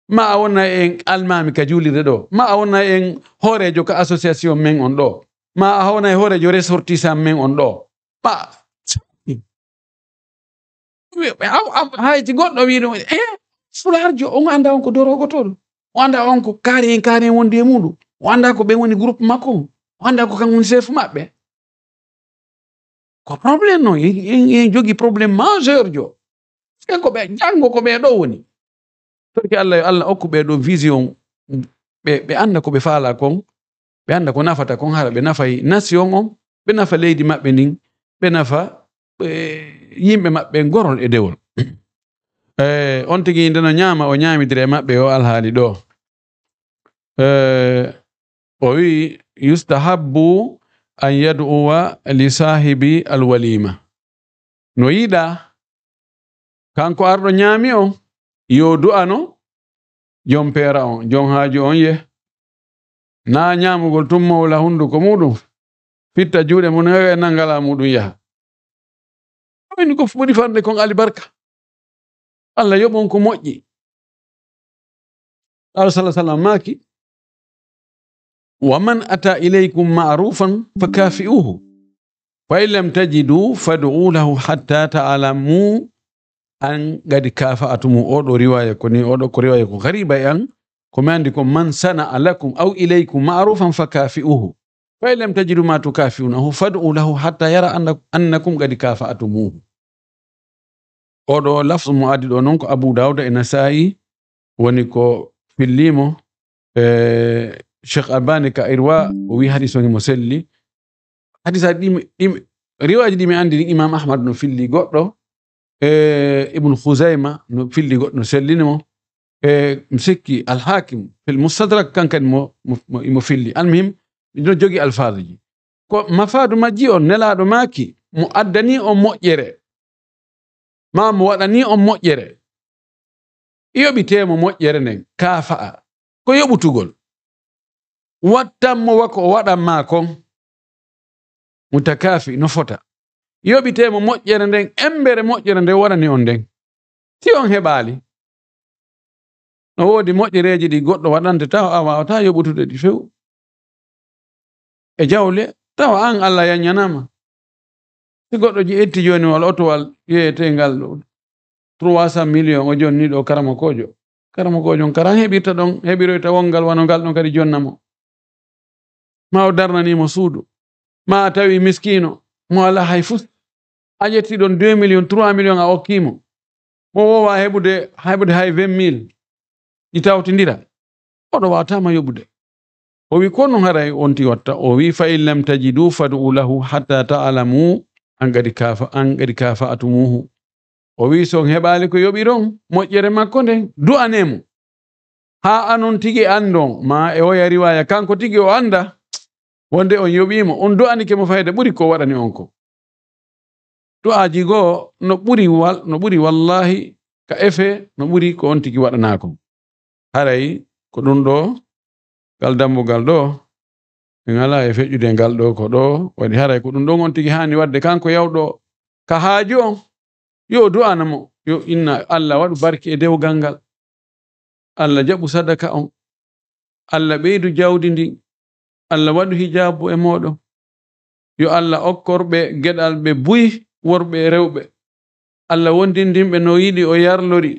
ma a wonna en almami ka juulirde ɗo ma a wonna en hoorejo ka association men on ɗo ma a wona e hoorejo ressortissant men on ɗo ma haysi goɗɗo wi ɗum e eh, fulaarjo on anda on ko dorogo toon o anda on ko kaari en kaari en wondi e muɗum o anda ko ɓen woni groupe makko o anda ko kan woni chef maɓɓe ko probléme noon en e, e jogi probléme majeur jo ko ɓe jango ko ɓe ɗo woni torki allah yo allah okku ɓe ɗo vision ɓe ɓe anda ko ɓe faala kon ɓe anda ko nafata kon hara ɓe nafay nation on ɓe nafa leydi maɓɓe ndin ɓe nafa yimɓe maɓɓe ngorol e dewol eh, on tigi ndeno ñaama o ñaamidiri e maɓɓe o alhaali ɗo eh, o wi yustahabbu an yad'uwa li sahibi al walima no yiɗa kanko arɗo ñaami on yo du'ano jom peera on jom haaju on ye na ñaamugol tummowla hunduko muɗum fitta juuɗe mun hewe nangala muɗum yaha woni ko ɓuri farde kon alibarka allah yoɓon ko moƴƴi ala sa sallam maaki wa man ata ilaykum marufan fa kafi'uhu fa in lam tajidu fad'u lahu hatta ta'lamu an gadi kafa'atumu oɗo riwaya koni oɗo ko riwaya ko gariba e an komi andi ko man sana'a lakum au ilaykum marufan fa kafi'uhu fa lam tajidu ma tukafi'unahu fad'u lahu hatta yara annakum gadi kafa'atumuhu oɗo lafzu mo adi ɗo ko abu dawda e nasa'i woni ko fillimo e cheikh albani ka irwa o wi hadis ogi moselli hadis aɗi riwaji ɗi mi andi imam ahmad no filli ابن خزيمة في اللي نسلنمه مسكي الحاكم في mustadrak كان كان يمفلي almuhim ino jogi alfaaji ko mafaadu majji on nelaaɗo maaki mo addani on moƴƴere ma mo waɗani on moƴƴere yoɓiteemo moƴƴere nden kaa ko yoɓutugol wattanmo wako o waɗan maa kon mutakafi no fota yoɓitemo moƴƴere nden embere moƴƴere nde warani on nden si on heɓaali no woodi moƴƴereeji ɗi goɗɗo waɗante taw a wawata yoɓutude ɗi few e jawle taw an allah yañanama si goɗɗo ji etti joni wal otowal wiyetengal trois cent million o jonni ɗo karama kojo karama kojon karan heɓirta ɗon heɓiroyta wongal wano ngal ɗon kadi jonna mo ma o darnanimo suudu ma tawi miskino mo ala hay fuu ajetiɗon 2 million 3 million a okkimo mo wowa heɓude heɓude hay 20 mille ɗi tawtidira oɗo watama yoɓude o wi ko non haray onti watta o wi fa illam tajidu fad'u lahu hatta ta'lamu an gadi kafa an gadi kafa atumuhu o wi so heɓali ko yoɓiron moƴƴere makko nden du'anemo ha anon tigi ando ma e oya riwaya kanko tigi o anda wonde on yoɓimo on du'anike mo fayde ɓuri ko waɗani on ko du'aji goo no ɓuri no ɓuri wallahi ka efe no ɓuri ko on tigi waɗanaako haray ko ɗum ɗo ngal dambugal ɗo ɓe ngala e feƴƴude ngal ɗo ko ɗo waɗi haray ko ɗum ɗon on tigi haani waɗde kanko yawɗo ka haaju on yo du'ana mo yo inna allah waɗu barki e dewgal ngal allah jaɓu sadaka on allah ɓeydu jawdi ndin allah waɗu hijabu e moɗon yo allah okkorɓe geɗal ɓe buyi worɓe e rewɓe allah wondindinɓe no yiɗi o yarlori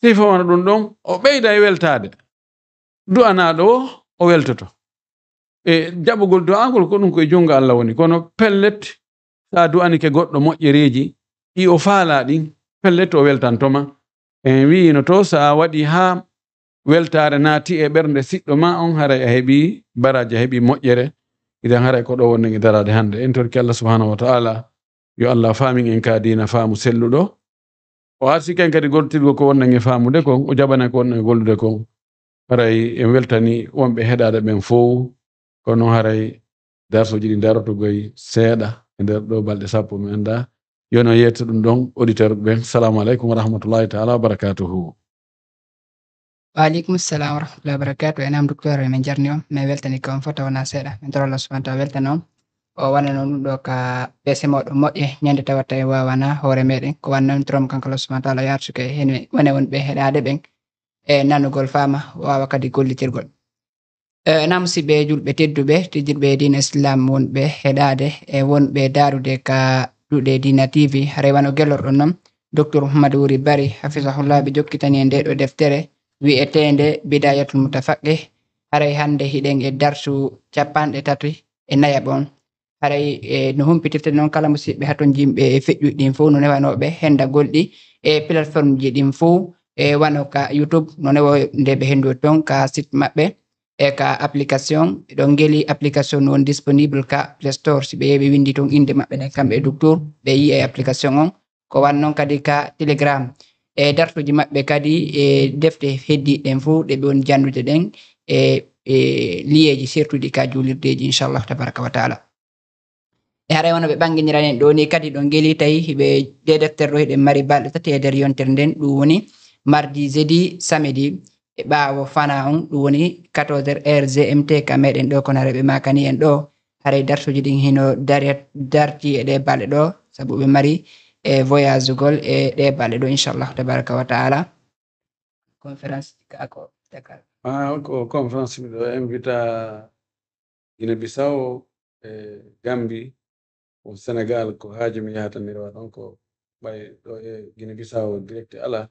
sifa wona ɗum ɗon o ɓeyda e weltade du'anaɗo o o weltoto e jaɓugol du'angol ko ɗum koye junga allah woni kono pellet sa du'anike goɗɗo moƴƴereji ɗi o faala ɗin pellet o weltantoma en wiino to sa waɗi ha weltare naati e ɓernde siɗɗo ma on haray a heɓi baraji a heɓi moƴƴere iɗan haray e ko ɗo wonnege darade hannde en torki allah subhanahu wa ta'ala yo allah faamin en ka dina faamu selluɗo o arsike en kadi goltirgo ko wonnan e faamude kon o jaɓana ko wonnan e gollude kon haray en weltani wonɓe heɗaɗe ɓen fof kono haray darsoji ɗi darotogoye seeɗa e nder ɗo balɗe sappo mi annda yono yetta ɗum ɗon auditeur ɓen salamu aleykum wa taala wa waaleykum salam warahmatullahi wabarakatu enam docteur min jarni on min weltani ko on fota wona seeɗa min toro allah subahana taala weltani on o wanano ɗum ɗo ka bese moɗo moƴƴe ñande tawata e wawana hoore meɗen ko wannan trom kanko allah subahana taala yartuke hen wone wonɓe heɗade ɓen e nanugol fama wawa kadi gollitirgol e namusiɓɓe julɓe tedduɓe tejirɓe e dina islam wonɓe heɗade e wonɓe darude ka ɗuɗe dina tv rewano gellorɗon noon docteur mahamad wuri bari hafisahullah ɓe jokkitani e nde ɗo deftere wi'etede bidayatul mutafaqe haray hande hiɗen e dartu capanɗe tati e nayaɓon haray e eh, no humpitirte noon kala musidɓe haton yimɓe feƴƴuɗi ɗin fof no newanoɓe hendagol ɗi e plateforme ji ɗin fof e wano ka youtube no newo nde ɓe hendu ton ka site maɓɓe e ka application ɗon geli application won disponible ka play store si ɓe yeɓe windi ton inde maɓɓe ɗen kamɓe e ɓe yi e application on ko wan noon kadi ka telegram e dartuji maɓɓe kadi e defte heddiɗen fuu ɗe ɓe woni jandude ɗen e e liyeji sertuɗi ka julirdeji inchallahu tabaraka wa taala e haray wono ɓe ɓangginiran en ɗoni kadi ɗo geli tawi ɓe ɗe deftere ɗo heɗen mari balɗe tati e nder yontere nden ɗum woni mardi jedi samedi e ɓaawo fana on ɗum woni 4r rgmt ka meɗen ɗo kono araɓe makani en ɗo haray dartuji ɗin hino darti e ɗe balɗe ɗo sabu ɓe mari e voyage gol e ɗe balɗe ɗo inchallahu tabaraka wa taala conférenceko conférence miɗo invita guinébissao e gambie वो Senegal को हाज में यहाँ तक निर्वाचन को भाई तो ये गिनी बिसाओ डायरेक्ट अला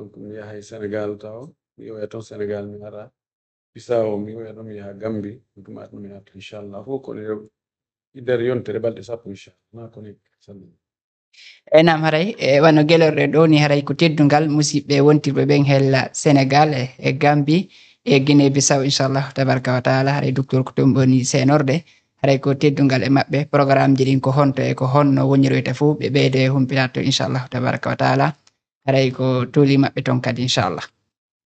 उनको यहाँ सेनेगाल था मियो यातो सेनेगाल में हरा बिसाओ मियो यातो यहाँ गंबी उनको मात में यहाँ इंशाल्लाह वो को इधर yon tere balɗe sappo inchallah ma koni sanni eyi nam haray e wano gelorɗe ɗo ni haray ko teddungal musidɓe wontirɓe ɓen hella sénégal e, e gambi e guine bissau inchallahu tabaraka wa taala haray docteur ko toon ɓoni haray ko teddungal e maɓɓe programme ji ɗin ko honto e ko honno woniroyta fuu ɓe ɓeydo e to inchallahu tabaraka wa taala haray ko tooli maɓɓe ton kadi inchallah